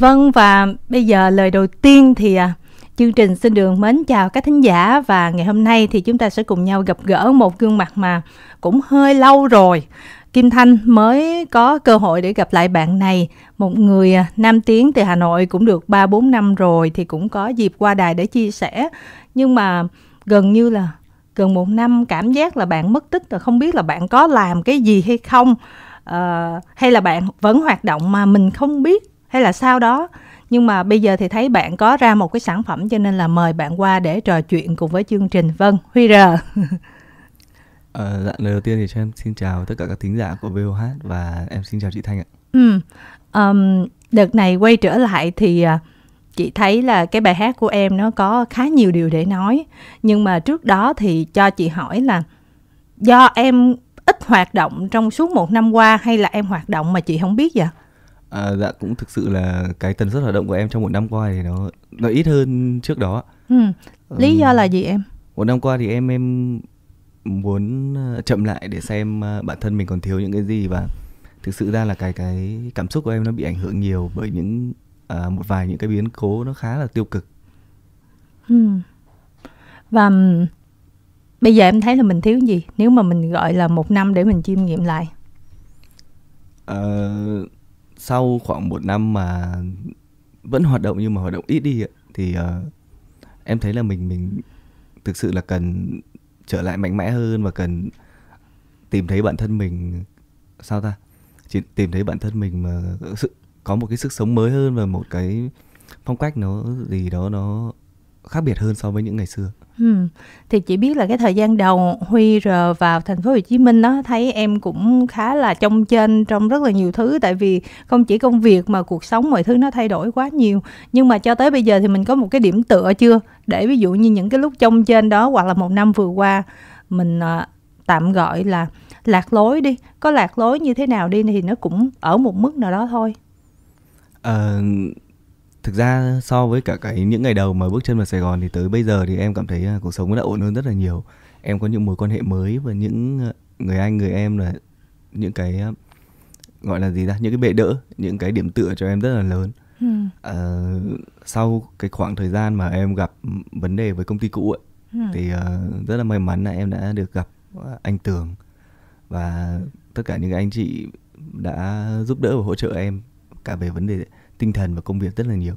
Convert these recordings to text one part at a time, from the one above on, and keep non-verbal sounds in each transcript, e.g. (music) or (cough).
Vâng và bây giờ lời đầu tiên thì à, chương trình xin đường mến chào các thính giả và ngày hôm nay thì chúng ta sẽ cùng nhau gặp gỡ một gương mặt mà cũng hơi lâu rồi. Kim Thanh mới có cơ hội để gặp lại bạn này, một người à, nam tiếng từ Hà Nội cũng được 3 4 năm rồi thì cũng có dịp qua đài để chia sẻ. Nhưng mà gần như là gần một năm cảm giác là bạn mất tích rồi không biết là bạn có làm cái gì hay không uh, hay là bạn vẫn hoạt động mà mình không biết hay là sau đó nhưng mà bây giờ thì thấy bạn có ra một cái sản phẩm cho nên là mời bạn qua để trò chuyện cùng với chương trình vâng huy rờ à, (laughs) dạ lời đầu tiên thì cho em xin chào tất cả các thính giả của VOH và em xin chào chị Thanh ạ ừ. um, đợt này quay trở lại thì à, chị thấy là cái bài hát của em nó có khá nhiều điều để nói nhưng mà trước đó thì cho chị hỏi là do em ít hoạt động trong suốt một năm qua hay là em hoạt động mà chị không biết vậy À, dạ cũng thực sự là cái tần suất hoạt động của em trong một năm qua thì nó nó ít hơn trước đó. Ừ. Lý do là gì em? Một năm qua thì em em muốn ờ, chậm lại để xem ờ, bản thân mình còn thiếu những cái gì và thực sự ra là cái cái cảm xúc của em nó bị ảnh hưởng nhiều bởi những à, một vài những cái biến cố nó khá là tiêu cực. Ừ. Và bây giờ em thấy là mình thiếu gì nếu mà mình gọi là một năm để mình chiêm nghiệm lại? Uh, à sau khoảng một năm mà vẫn hoạt động nhưng mà hoạt động ít đi ấy, thì uh, em thấy là mình mình thực sự là cần trở lại mạnh mẽ hơn và cần tìm thấy bản thân mình sao ta chỉ tìm thấy bản thân mình mà sự có một cái sức sống mới hơn và một cái phong cách nó gì đó nó khác biệt hơn so với những ngày xưa thì chỉ biết là cái thời gian đầu Huy r vào thành phố Hồ Chí Minh á, thấy em cũng khá là chông trên trong rất là nhiều thứ, tại vì không chỉ công việc mà cuộc sống mọi thứ nó thay đổi quá nhiều. Nhưng mà cho tới bây giờ thì mình có một cái điểm tựa chưa? Để ví dụ như những cái lúc chông trên đó hoặc là một năm vừa qua mình, ờ, tạm gọi là lạc lối đi, có lạc lối như thế nào đi thì nó cũng ở một mức nào đó thôi. Ờ thực ra so với cả cái những ngày đầu mà bước chân vào Sài Gòn thì tới bây giờ thì em cảm thấy à, cuộc sống đã ổn hơn rất là nhiều em có những mối quan hệ mới và những à, người anh người em là những cái à, gọi là gì ta những cái bệ đỡ những cái điểm tựa cho em rất là lớn ừ. à, sau cái khoảng thời gian mà em gặp vấn đề với công ty cũ ấy, ừ. thì uh, rất là may mắn là em đã được gặp anh Tường và tất cả những anh chị đã giúp đỡ và hỗ trợ em cả về vấn đề tinh thần và công việc rất là nhiều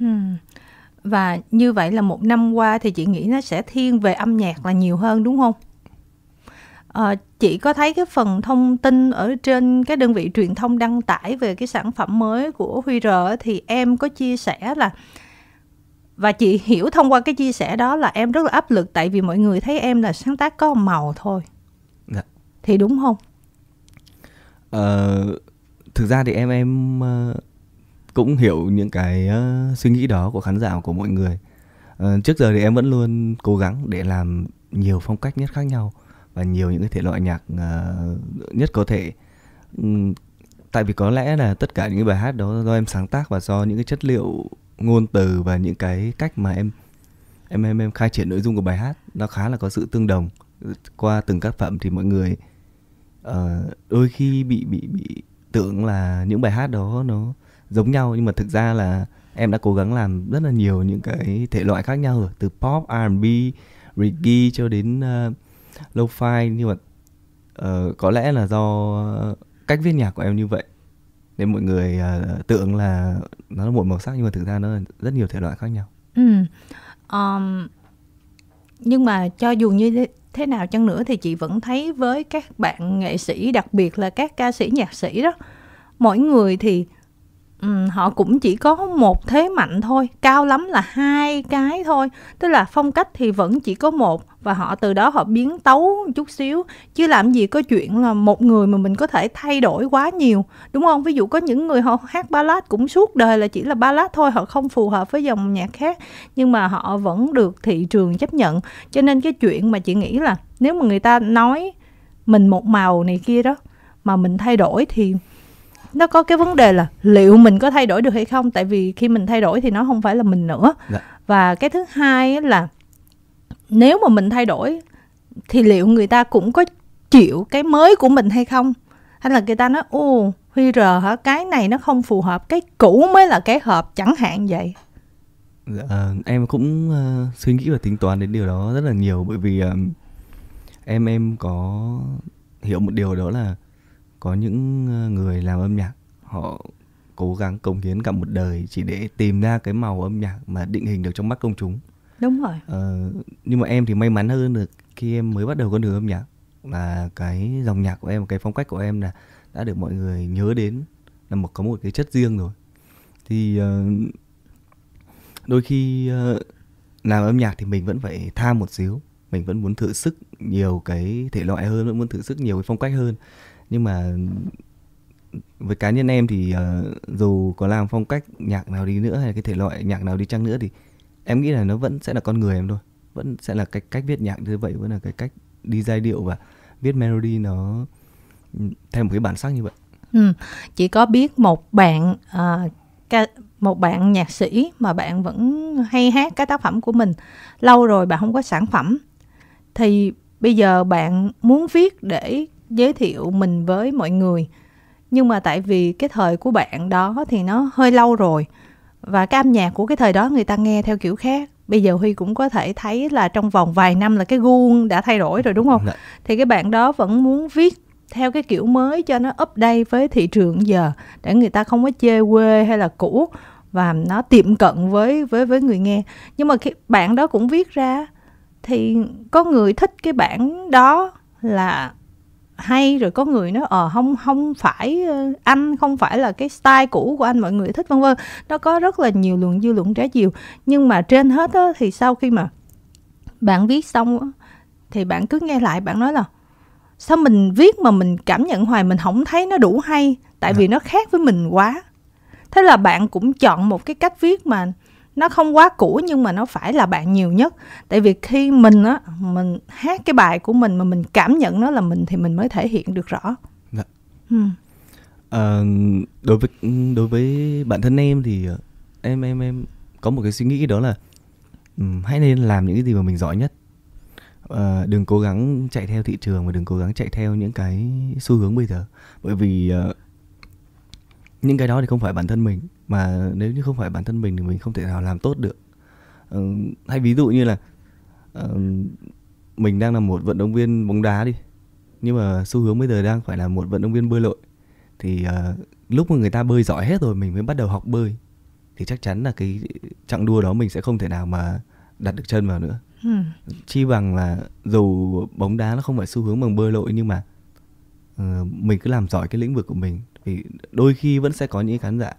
hmm. và như vậy là một năm qua thì chị nghĩ nó sẽ thiên về âm nhạc là nhiều hơn đúng không à, chị có thấy cái phần thông tin ở trên cái đơn vị truyền thông đăng tải về cái sản phẩm mới của Huy R thì em có chia sẻ là và chị hiểu thông qua cái chia sẻ đó là em rất là áp lực tại vì mọi người thấy em là sáng tác có màu thôi dạ. thì đúng không ờ, thực ra thì em em ờ, cũng hiểu những cái uh, suy nghĩ đó của khán giả của mọi người uh, trước giờ thì em vẫn luôn cố gắng để làm nhiều phong cách nhất khác nhau và nhiều những cái thể loại nhạc uh, nhất có thể um, tại vì có lẽ là tất cả những cái bài hát đó do em sáng tác và do những cái chất liệu ngôn từ và những cái cách mà em em em em khai triển nội dung của bài hát nó khá là có sự tương đồng qua từng tác phẩm thì mọi người uh, đôi khi bị bị bị tưởng là những bài hát đó nó giống nhau nhưng mà thực ra là em đã cố gắng làm rất là nhiều những cái thể loại khác nhau rồi từ pop R&B reggae cho đến uh, lo-fi nhưng mà uh, có lẽ là do cách viết nhạc của em như vậy nên mọi người uh, tưởng là nó là một màu sắc nhưng mà thực ra nó là rất nhiều thể loại khác nhau. Ừ. Um, nhưng mà cho dù như thế nào chăng nữa thì chị vẫn thấy với các bạn nghệ sĩ đặc biệt là các ca sĩ nhạc sĩ đó mỗi người thì Ừ, họ cũng chỉ có một thế mạnh thôi cao lắm là hai cái thôi tức là phong cách thì vẫn chỉ có một và họ từ đó họ biến tấu chút xíu chứ làm gì có chuyện là một người mà mình có thể thay đổi quá nhiều đúng không ví dụ có những người họ hát ballad cũng suốt đời là chỉ là ballad thôi họ không phù hợp với dòng nhạc khác nhưng mà họ vẫn được thị trường chấp nhận cho nên cái chuyện mà chị nghĩ là nếu mà người ta nói mình một màu này kia đó mà mình thay đổi thì nó có cái vấn đề là liệu mình có thay đổi được hay không tại vì khi mình thay đổi thì nó không phải là mình nữa dạ. và cái thứ hai là nếu mà mình thay đổi thì liệu người ta cũng có chịu cái mới của mình hay không hay là người ta nói ô huy rờ hả cái này nó không phù hợp cái cũ mới là cái hợp chẳng hạn vậy dạ, em cũng uh, suy nghĩ và tính toán đến điều đó rất là nhiều bởi vì um, em em có hiểu một điều đó là có những ờ, người làm âm nhạc họ cố gắng cống hiến cả một đời chỉ để tìm ra cái màu âm nhạc mà định hình được trong mắt công chúng đúng rồi ờ, nhưng mà em thì may mắn hơn được khi em mới bắt đầu con đường âm nhạc là cái dòng nhạc của em cái phong cách của em là đã được mọi người nhớ đến là một có một cái chất riêng rồi thì ờ, đôi khi ờ, làm âm nhạc thì mình vẫn phải tham một xíu mình vẫn muốn thử sức nhiều cái thể loại hơn vẫn muốn thử sức nhiều cái phong cách hơn nhưng mà với cá nhân em thì uh, dù có làm phong cách nhạc nào đi nữa hay là cái thể loại nhạc nào đi chăng nữa thì em nghĩ là nó vẫn sẽ là con người em thôi vẫn sẽ là cái cách viết nhạc như vậy vẫn là cái cách đi giai điệu và viết melody nó theo một cái bản sắc như vậy ừ. chị có biết một bạn uh, ca, một bạn nhạc sĩ mà bạn vẫn hay hát cái tác phẩm của mình lâu rồi bạn không có sản phẩm thì bây giờ bạn muốn viết để giới thiệu mình với mọi người nhưng mà tại vì cái thời của bạn đó thì nó hơi lâu rồi và cái âm nhạc của cái thời đó người ta nghe theo kiểu khác bây giờ huy cũng có thể thấy là trong vòng vài năm là cái gu đã thay đổi rồi đúng không dạ. thì cái bạn đó vẫn muốn viết theo cái kiểu mới cho nó update với thị trường giờ để người ta không có chê quê hay là cũ và nó tiệm cận với với với người nghe nhưng mà cái bạn đó cũng viết ra thì có người thích cái bản đó là hay rồi có người nói ờ không không phải ờ, anh không phải là cái style cũ của anh mọi người thích vân vân nó có rất là nhiều luồng dư luận trái chiều nhưng mà trên hết á, thì sau khi mà bạn viết xong á, thì bạn cứ nghe lại bạn nói là sao mình viết mà mình cảm nhận hoài mình không thấy nó đủ hay tại dạ. vì nó khác với mình quá thế là bạn cũng chọn một cái cách viết mà nó không quá cũ nhưng mà nó phải là bạn nhiều nhất tại vì khi mình á mình hát cái bài của mình mà mình cảm nhận nó là mình thì mình mới thể hiện được rõ dạ. hmm. à, đối với đối với bản thân em thì ờ, em em em có một cái suy nghĩ đó là um, hãy nên làm những cái gì mà mình giỏi nhất uh, đừng cố gắng chạy theo thị trường và đừng cố gắng chạy theo những cái xu hướng bây giờ bởi vì uh, những cái đó thì không phải bản thân mình mà nếu như không phải bản thân mình thì mình không thể nào làm tốt được uh, hay ví dụ như là uh, mình đang là một vận động viên bóng đá đi nhưng mà xu hướng bây giờ đang phải là một vận động viên bơi lội thì uh, lúc mà người ta bơi giỏi hết rồi mình mới bắt đầu học bơi thì chắc chắn là cái chặng đua đó mình sẽ không thể nào mà đặt được chân vào nữa ừ. chi bằng là dù bóng đá nó không phải xu hướng bằng bơi lội nhưng mà uh, mình cứ làm giỏi cái lĩnh vực của mình thì đôi khi vẫn sẽ có những khán giả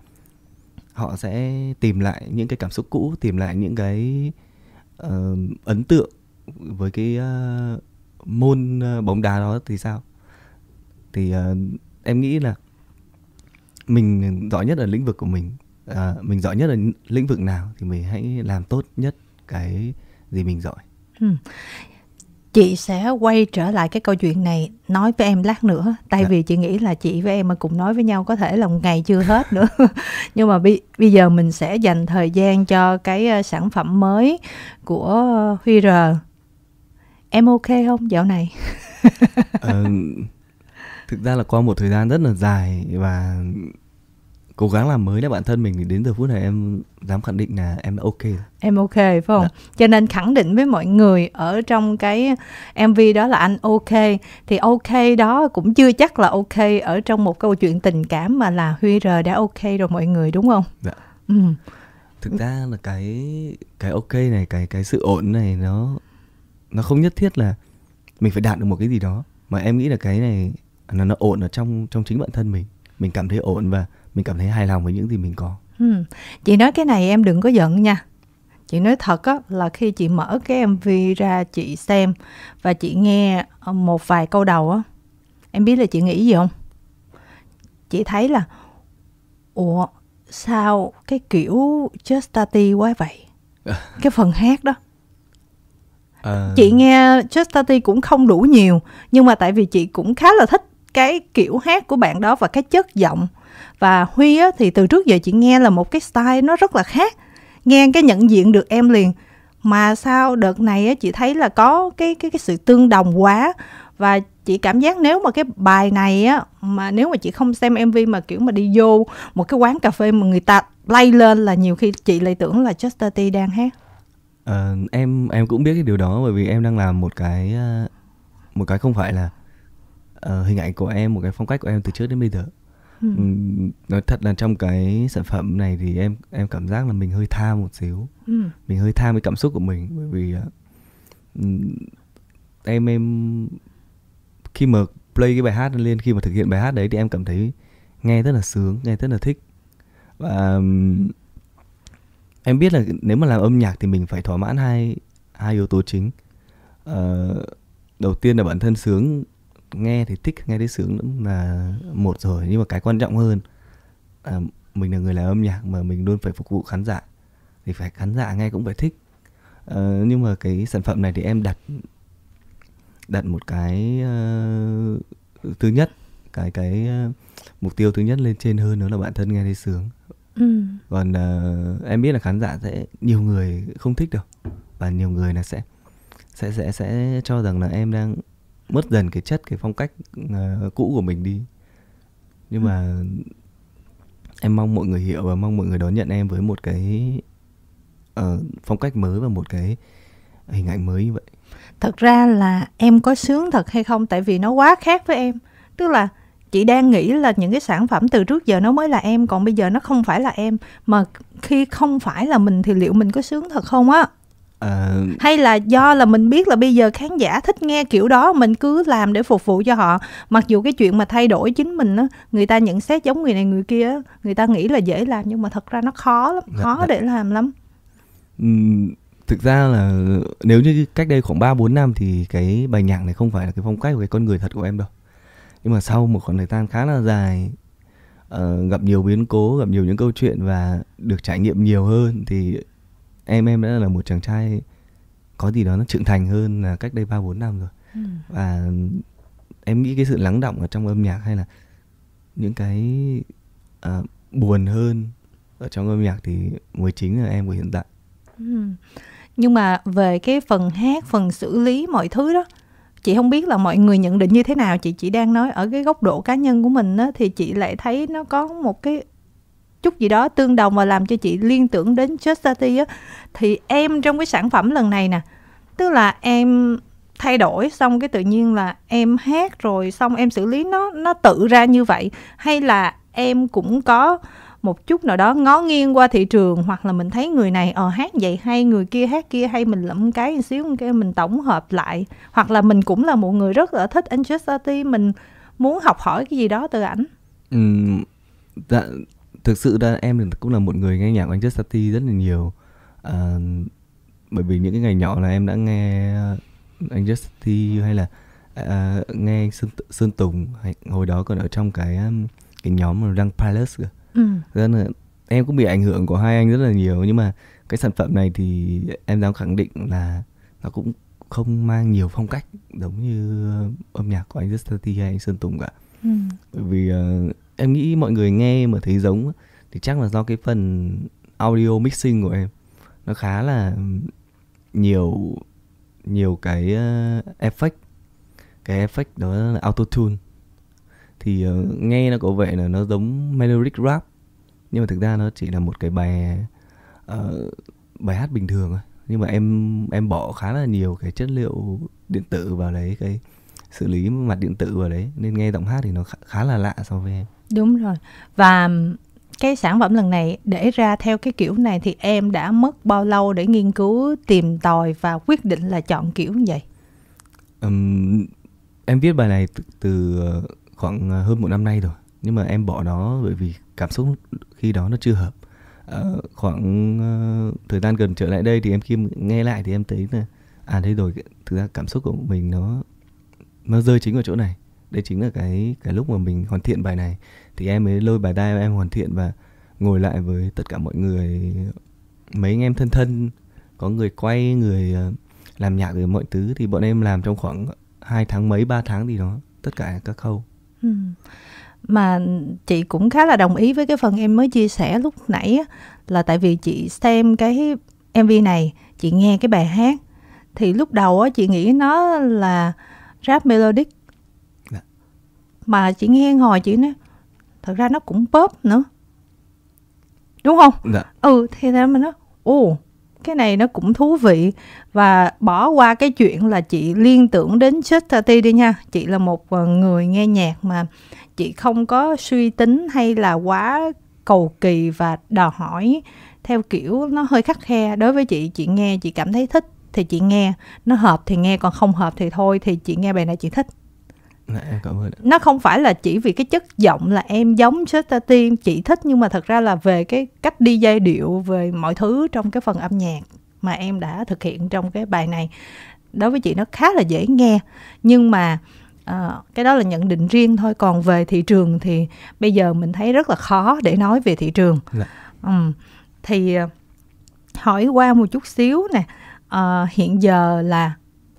họ sẽ tìm lại những cái cảm xúc cũ tìm lại những cái uh, ấn tượng với cái uh, môn uh, bóng đá đó thì sao thì uh, em nghĩ là mình giỏi nhất ở lĩnh vực của mình uh, mình giỏi nhất ở lĩnh vực nào thì mình hãy làm tốt nhất cái gì mình giỏi ừ chị sẽ quay trở lại cái câu chuyện này nói với em lát nữa tại dạ. vì chị nghĩ là chị với em mà cùng nói với nhau có thể là một ngày chưa hết nữa (laughs) nhưng mà bây bây giờ mình sẽ dành thời gian cho cái ờ, sản phẩm mới của ờ, huy r em ok không dạo này ờ, thực ra là qua một thời gian rất là dài và cố gắng làm mới lại bản thân mình thì đến giờ phút này em dám khẳng định là em ok em ok phải không dạ. cho nên khẳng định với mọi người ở trong cái mv đó là anh ok thì ok đó cũng chưa chắc là ok ở trong một câu chuyện tình cảm mà là huy r đã ok rồi mọi người đúng không dạ ừ. thực ra là cái cái ok này cái cái sự ổn này nó nó không nhất thiết là mình phải đạt được một cái gì đó mà em nghĩ là cái này nó nó ổn ở trong trong chính bản thân mình mình cảm thấy ổn và mình cảm thấy hài lòng với những gì mình có ừ. chị nói cái này em đừng có giận nha chị nói thật á là khi chị mở cái mv ra chị xem và chị nghe ờ, một vài câu đầu á em biết là chị nghĩ gì không chị thấy là ủa sao cái kiểu Justati quá vậy (laughs) cái phần hát đó à... chị nghe Justati cũng không đủ nhiều nhưng mà tại vì chị cũng khá là thích cái kiểu hát của bạn đó và cái chất giọng và Huy á, thì từ trước giờ chị nghe là một cái style nó rất là khác nghe cái nhận diện được em liền mà sao đợt này á, chị thấy là có cái cái cái sự tương đồng quá và chị cảm giác nếu mà cái bài này á mà nếu mà chị không xem MV mà kiểu mà đi vô một cái quán cà phê mà người ta play lên là nhiều khi chị lại tưởng là Chester T đang hát. À, em em cũng biết cái điều đó bởi vì em đang làm một cái ờ, một cái không phải là uh, hình ảnh của em một cái phong cách của em từ trước đến bây giờ Ừ. ừ. nói thật là trong cái sản phẩm này thì em em cảm giác là mình hơi tham một xíu ừ. mình hơi tham với cảm xúc của mình bởi vì à, ừ, em em khi mà play cái bài hát lên khi mà thực hiện bài hát đấy thì em cảm thấy nghe rất là sướng nghe rất là thích và em biết là nếu mà làm âm nhạc thì mình phải thỏa mãn hai hai yếu tố chính uh, đầu tiên là bản thân sướng nghe thì thích nghe thấy sướng nữa là một rồi nhưng mà cái quan trọng hơn à, mình là người làm âm nhạc mà mình luôn phải phục vụ khán giả thì phải khán giả nghe cũng phải thích à, nhưng mà cái sản phẩm này thì em đặt đặt một cái uh, thứ nhất cái cái uh, mục tiêu thứ nhất lên trên hơn nữa là bản thân nghe thấy sướng ừ. còn uh, em biết là khán giả sẽ nhiều người không thích đâu và nhiều người là sẽ sẽ sẽ sẽ cho rằng là em đang mất dần cái chất cái phong cách uh, cũ của mình đi nhưng ừ. mà em mong mọi người hiểu và mong mọi người đón nhận em với một cái uh, phong cách mới và một cái hình ảnh mới như vậy thật ra là em có sướng thật hay không tại vì nó quá khác với em tức là chị đang nghĩ là những cái sản phẩm từ trước giờ nó mới là em còn bây giờ nó không phải là em mà khi không phải là mình thì liệu mình có sướng thật không á Ờ. hay là do là mình biết là bây giờ khán giả thích nghe kiểu đó mình cứ làm để phục vụ cho họ mặc dù cái chuyện mà thay đổi chính mình á người ta nhận xét giống người này người kia người ta nghĩ là dễ làm nhưng mà thật ra nó khó lắm dạ, khó dạ. để làm lắm thực ra là nếu như cách đây khoảng 3 4 năm thì cái bài nhạc này không phải là cái phong cách của cái con người thật của em đâu nhưng mà sau một khoảng thời gian khá là dài uh, gặp nhiều biến cố gặp nhiều những câu chuyện và được trải nghiệm nhiều hơn thì em em đã là một chàng trai có gì đó nó trưởng thành hơn là cách đây ba bốn năm rồi ừ. và em nghĩ cái sự lắng động ở trong âm nhạc hay là những cái à, buồn hơn ở trong âm nhạc thì mới chính là em của hiện tại ừ. nhưng mà về cái phần hát phần xử lý mọi thứ đó chị không biết là mọi người nhận định như thế nào chị chỉ đang nói ở cái góc độ cá nhân của mình đó thì chị lại thấy nó có một cái chút gì đó tương đồng và làm cho chị liên tưởng đến chastity á thì em trong cái sản phẩm lần này nè tức là em thay đổi xong cái tự nhiên là em hát rồi xong em xử lý nó nó tự ra như vậy hay là em cũng có một chút nào đó ngó nghiêng qua thị trường hoặc là mình thấy người này ờ hát vậy hay người kia hát kia hay mình lẫm cái một xíu cái mình tổng hợp lại hoặc là mình cũng là một người rất là thích anh Chastity mình muốn học hỏi cái gì đó từ ảnh ừ, thực sự ra em cũng là một người nghe nhạc của anh Chất Sati rất là nhiều à, bởi vì những cái ngày nhỏ là em đã nghe anh Chất Sati hay là à, nghe anh Sơn, Sơn Tùng hồi đó còn ở trong cái um, cái nhóm mà Răng Palace cơ. Ừ. Rất là em cũng bị ảnh hưởng của hai anh rất là nhiều nhưng mà cái sản phẩm này thì em dám khẳng định là nó cũng không mang nhiều phong cách giống như âm nhạc của anh Justin hay anh Sơn Tùng cả. Ừ. Bởi vì uh, em nghĩ mọi người nghe mà thấy giống thì chắc là do cái phần audio mixing của em nó khá là nhiều nhiều cái uh, effect cái effect đó là auto tune thì uh, nghe nó có vẻ là nó giống melodic rap nhưng mà thực ra nó chỉ là một cái bài uh, bài hát bình thường thôi nhưng mà em em bỏ khá là nhiều cái chất liệu điện tử vào đấy cái xử lý mặt điện tử vào đấy nên nghe giọng hát thì nó khá là lạ so với em đúng rồi và cái sản phẩm lần này để ra theo cái kiểu này thì em đã mất bao lâu để nghiên cứu tìm tòi và quyết định là chọn kiểu như vậy um, em viết bài này từ, từ ờ, khoảng ờ, hơn một năm nay rồi nhưng mà em bỏ nó bởi vì cảm xúc khi đó nó chưa hợp à, khoảng uh, thời gian gần trở lại đây thì em khi nghe lại thì em thấy là à đây rồi thực ra cảm xúc của mình nó nó rơi chính ở chỗ này đây chính là cái cái lúc mà mình hoàn thiện bài này thì em mới lôi bài đai em hoàn thiện và ngồi lại với tất cả mọi người mấy anh em thân thân có người quay người ờ, làm nhạc rồi mọi thứ thì bọn em làm trong khoảng hai tháng mấy ba tháng gì đó tất cả các khâu ừ. mà chị cũng khá là đồng ý với cái phần em mới chia sẻ lúc nãy là tại vì chị xem cái mv này chị nghe cái bài hát thì lúc đầu á chị nghĩ nó là rap melodic dạ. mà chị nghe hồi chị nói thật ra nó cũng pop nữa đúng không Đạ. Dạ. ừ thì thế mà nó, ồ cái này nó cũng thú vị và bỏ qua cái chuyện là chị liên tưởng đến chết đi nha chị là một ờ, người nghe nhạc mà chị không có suy tính hay là quá cầu kỳ và đòi hỏi theo kiểu nó hơi khắc khe đối với chị chị nghe chị cảm thấy thích thì chị nghe nó hợp thì nghe còn không hợp thì thôi thì chị nghe bài này chị thích cảm ơn. nó không phải là chỉ vì cái chất giọng là em giống Chester Tiên chị thích nhưng mà thật ra là về cái cách đi giai điệu về mọi thứ trong cái phần âm nhạc mà em đã thực hiện trong cái bài này đối với chị nó khá là dễ nghe nhưng mà à, cái đó là nhận định riêng thôi còn về thị trường thì bây giờ mình thấy rất là khó để nói về thị trường Nè. Dạ. ừ. thì ờ, hỏi qua một chút xíu nè uh, hiện giờ là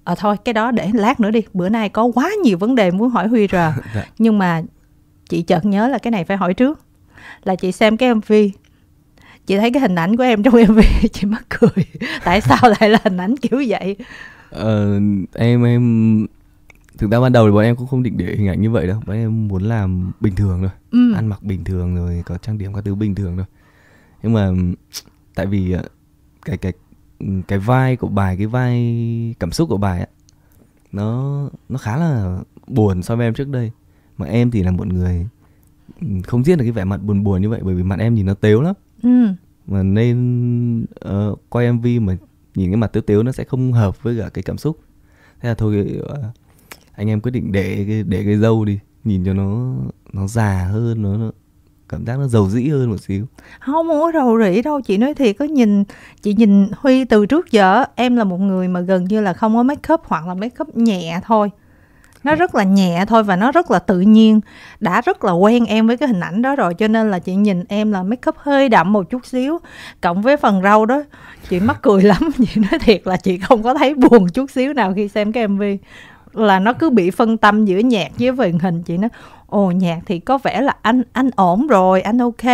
à, thôi cái đó để lát nữa đi bữa nay có quá nhiều vấn đề muốn hỏi huy (laughs) rồi dạ. nhưng mà chị chợt nhớ là cái này phải hỏi trước là chị xem cái mv chị thấy cái hình ảnh của em trong (laughs) mv chị mắc cười tại sao lại là hình ảnh kiểu vậy ờ, em em thực ra ban đầu thì bọn em cũng không định để hình ảnh như vậy đâu bọn em muốn làm bình thường thôi ừ. ăn mặc bình thường rồi có trang điểm các thứ bình thường thôi nhưng mà tại vì ờ, cái cái cái vai của bài cái vai cảm xúc của bài á nó nó khá là buồn so với em trước đây mà em thì là một người không giết được cái vẻ mặt buồn buồn như vậy bởi vì mặt em nhìn nó tếu lắm ừ. mà nên uh, quay mv mà nhìn cái mặt tếu tếu nó sẽ không hợp với cả cái cảm xúc thế là thôi ờ, anh em quyết định để để cái dâu đi nhìn cho nó nó già hơn nó, nó cảm giác nó giàu dĩ hơn một xíu không muốn có rầu rĩ đâu chị nói thiệt có nhìn chị nhìn huy từ trước giờ em là một người mà gần như là không có make up hoặc là make up nhẹ thôi nó rất là nhẹ thôi và nó rất là tự nhiên đã rất là quen em với cái hình ảnh đó rồi cho nên là chị nhìn em là make up hơi đậm một chút xíu cộng với phần râu đó chị mắc cười (laughs) lắm chị nói thiệt là chị không có thấy buồn chút xíu nào khi xem cái mv là nó cứ bị phân tâm giữa nhạc với màn hình chị nói ồ nhạc thì có vẻ là anh anh ổn rồi anh ok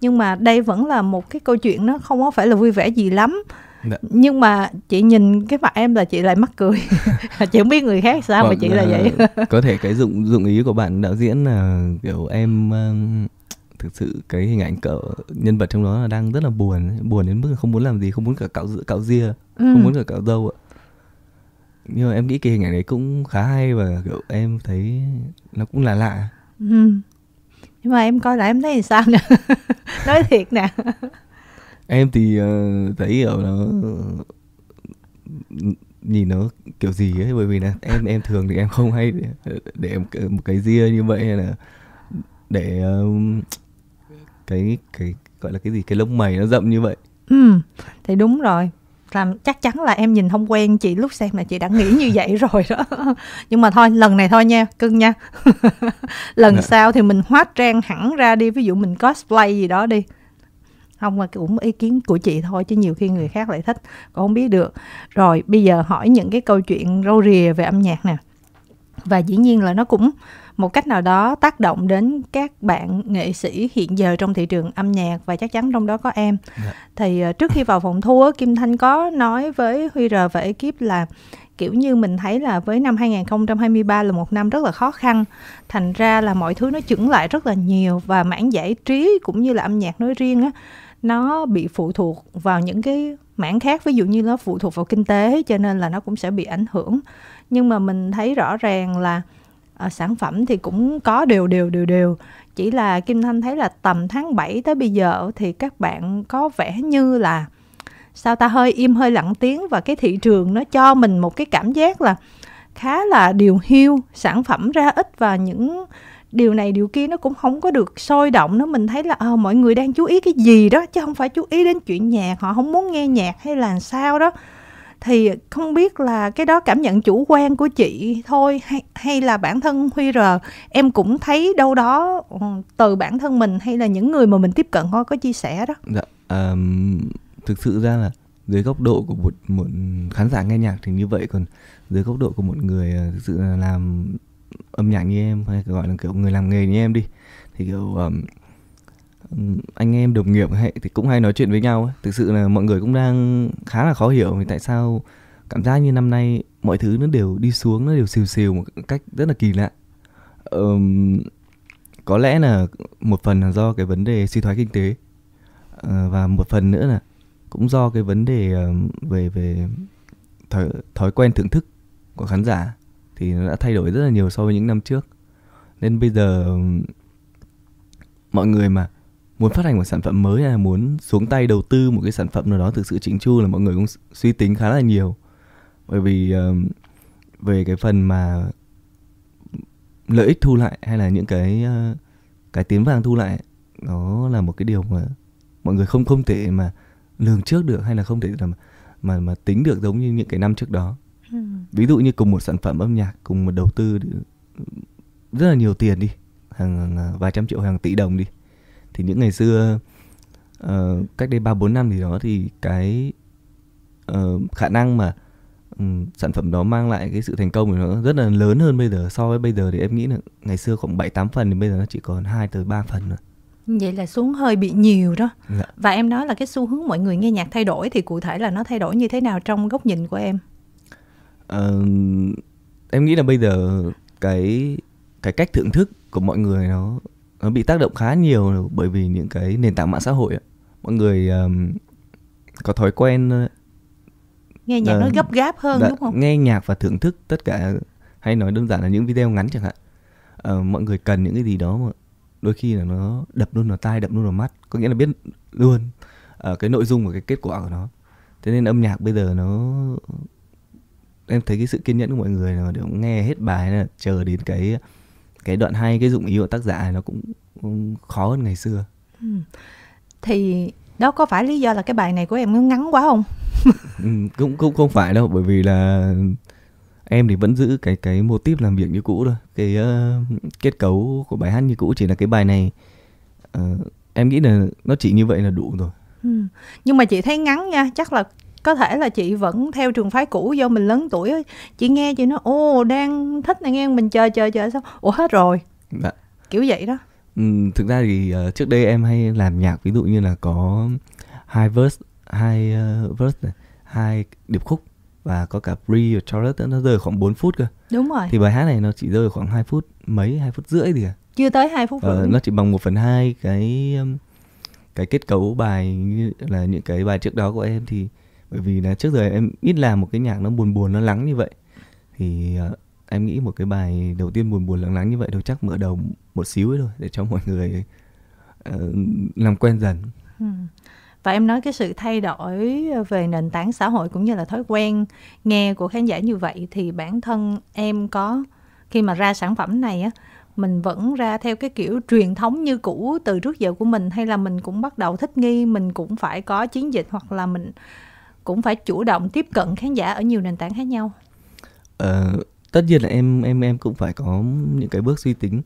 nhưng mà đây vẫn là một cái câu chuyện nó không có phải là vui vẻ gì lắm Đạ. Dạ. nhưng mà chị nhìn cái mặt em là chị lại mắc cười (laughs) chị không biết người khác sao Còn, mà vâng, chị là à, vậy có thể cái dụng dụng ý của bạn đạo diễn là kiểu em thực sự cái hình ảnh cỡ nhân vật trong đó là đang rất là buồn buồn đến mức không muốn làm gì không muốn cả cạo cạo ria ừ. không muốn cả cạo dâu ạ nhưng mà em nghĩ cái hình ảnh đấy cũng khá hay và kiểu em thấy nó cũng là lạ ừ. nhưng mà em coi là em thấy sao nè (laughs) nói thiệt nè em thì uh, thấy ở nó nhìn nó kiểu gì ấy bởi vì là em em thường thì em không hay để, để em một cái ria như vậy hay là để um, cái cái gọi là cái gì cái lông mày nó rậm như vậy ừ thì đúng rồi làm chắc chắn là em nhìn không quen chị lúc xem là chị đã nghĩ như vậy rồi đó (laughs) nhưng mà thôi lần này thôi nha cưng nha (laughs) lần à. sau thì mình hóa trang hẳn ra đi ví dụ mình cosplay gì đó đi không mà cũng ý kiến của chị thôi chứ nhiều khi người khác lại thích còn không biết được rồi bây giờ hỏi những cái câu chuyện râu rìa về âm nhạc nè và dĩ nhiên là nó cũng một cách nào đó tác động đến các bạn nghệ sĩ hiện giờ trong thị trường âm nhạc và chắc chắn trong đó có em yeah. Dạ. thì ờ, trước khi vào phòng thu Kim Thanh có nói với Huy R và ekip là kiểu như mình thấy là với năm 2023 là một năm rất là khó khăn thành ra là mọi thứ nó chững lại rất là nhiều và mảng giải trí cũng như là âm nhạc nói riêng á nó bị phụ thuộc vào những cái mảng khác ví dụ như nó phụ thuộc vào kinh tế cho nên là nó cũng sẽ bị ảnh hưởng nhưng mà mình thấy rõ ràng là uh, sản phẩm thì cũng có đều đều đều đều chỉ là kim thanh thấy là tầm tháng 7 tới bây giờ thì các bạn có vẻ như là sao ta hơi im hơi lặng tiếng và cái thị trường nó cho mình một cái cảm giác là khá là điều hiu sản phẩm ra ít và những điều này điều kia nó cũng không có được sôi động nó mình thấy là à, mọi người đang chú ý cái gì đó chứ không phải chú ý đến chuyện nhạc họ không muốn nghe nhạc hay là sao đó thì không biết là cái đó cảm nhận chủ quan của chị thôi hay hay là bản thân huy r em cũng thấy đâu đó ừ, từ bản thân mình hay là những người mà mình tiếp cận có có chia sẻ đó dạ um, thực sự ra là dưới góc độ của một một khán giả nghe nhạc thì như vậy còn dưới góc độ của một người ờ, thực sự là làm âm nhạc như em hay gọi là kiểu người làm nghề như em đi thì kiểu um, anh em đồng nghiệp hệ thì cũng hay nói chuyện với nhau ấy. thực sự là mọi người cũng đang khá là khó hiểu vì tại sao cảm giác như năm nay mọi thứ nó đều đi xuống nó đều xìu xìu một cách rất là kỳ lạ um, có lẽ là một phần là do cái vấn đề suy thoái kinh tế uh, và một phần nữa là cũng do cái vấn đề ờ, về về thói, thói quen thưởng thức của khán giả thì nó đã thay đổi rất là nhiều so với những năm trước nên bây giờ mọi người mà muốn phát hành một sản phẩm mới hay là muốn xuống tay đầu tư một cái sản phẩm nào đó thực sự chỉnh chu là mọi người cũng suy tính khá là nhiều bởi vì uh, về cái phần mà lợi ích thu lại hay là những cái uh, cái tiếng vàng thu lại nó là một cái điều mà mọi người không không thể mà lường trước được hay là không thể là mà mà, mà tính được giống như những cái năm trước đó ừ. ví dụ như cùng một sản phẩm âm nhạc cùng một đầu tư rất là nhiều tiền đi hàng, hàng à, vài trăm triệu hàng tỷ đồng đi thì những ngày xưa uh, cách đây ba bốn năm thì đó thì cái uh, khả năng mà um, sản phẩm đó mang lại cái sự thành công của nó rất là lớn hơn bây giờ so với bây giờ thì em nghĩ là ngày xưa khoảng bảy tám phần thì bây giờ nó chỉ còn hai tới ba phần rồi vậy là xuống hơi bị nhiều đó dạ. và em nói là cái xu hướng mọi người nghe nhạc thay đổi thì cụ thể là nó thay đổi như thế nào trong góc nhìn của em uh, em nghĩ là bây giờ cái cái cách thưởng thức của mọi người nó nó bị tác động khá nhiều bởi vì những cái nền tảng mạng xã hội ấy. mọi người um, có thói quen nghe nhạc uh, nó gấp gáp hơn đã, dạ, đúng không nghe nhạc và thưởng thức tất cả hay nói đơn giản là những video ngắn chẳng hạn uh, mọi người cần những cái gì đó mà đôi khi là nó đập luôn vào tai đập luôn vào mắt có nghĩa là biết luôn uh, cái nội dung và cái kết quả của nó thế nên âm nhạc bây giờ nó em thấy cái sự kiên nhẫn của mọi người là để nghe hết bài là chờ đến cái cái đoạn hay cái dụng ý của tác giả nó cũng, khó hơn ngày xưa ừ. thì đó có phải lý do là cái bài này của em nó ngắn quá không (laughs) ừ, cũng cũng không phải đâu bởi vì là em thì vẫn giữ cái cái mô típ làm việc như cũ thôi cái uh, kết cấu của bài hát như cũ chỉ là cái bài này uh, em nghĩ là nó chỉ như vậy là đủ rồi ừ. nhưng mà chị thấy ngắn nha chắc là có thể là chị vẫn theo trường phái cũ do mình lớn tuổi ấy. chị nghe chị nói ô đang thích này nghe mình chờ chờ chờ sao ủa hết rồi Đã. Dạ. kiểu vậy đó ừ, thực ra thì uh, trước đây em hay làm nhạc ví dụ như là có hai verse hai uh, verse này, hai điệp khúc và có cả pre và chorus nó rơi khoảng 4 phút cơ đúng rồi thì bài hát này nó chỉ rơi khoảng 2 phút mấy hai phút rưỡi thì à? chưa tới hai phút ờ, uh, nó chỉ bằng 1 phần hai cái cái kết cấu bài như là những cái bài trước đó của em thì bởi vì là trước giờ em ít làm một cái nhạc nó buồn buồn nó lắng như vậy thì uh, em nghĩ một cái bài đầu tiên buồn buồn lắng lắng như vậy thôi chắc mở đầu một xíu ấy thôi để cho mọi người uh, làm quen dần và em nói cái sự thay đổi về nền tảng xã hội cũng như là thói quen nghe của khán giả như vậy thì bản thân em có khi mà ra sản phẩm này á mình vẫn ra theo cái kiểu truyền thống như cũ từ trước giờ của mình hay là mình cũng bắt đầu thích nghi mình cũng phải có chiến dịch hoặc là mình cũng phải chủ động tiếp cận khán giả ở nhiều nền tảng khác nhau ờ, tất nhiên là em em em cũng phải có những cái bước suy tính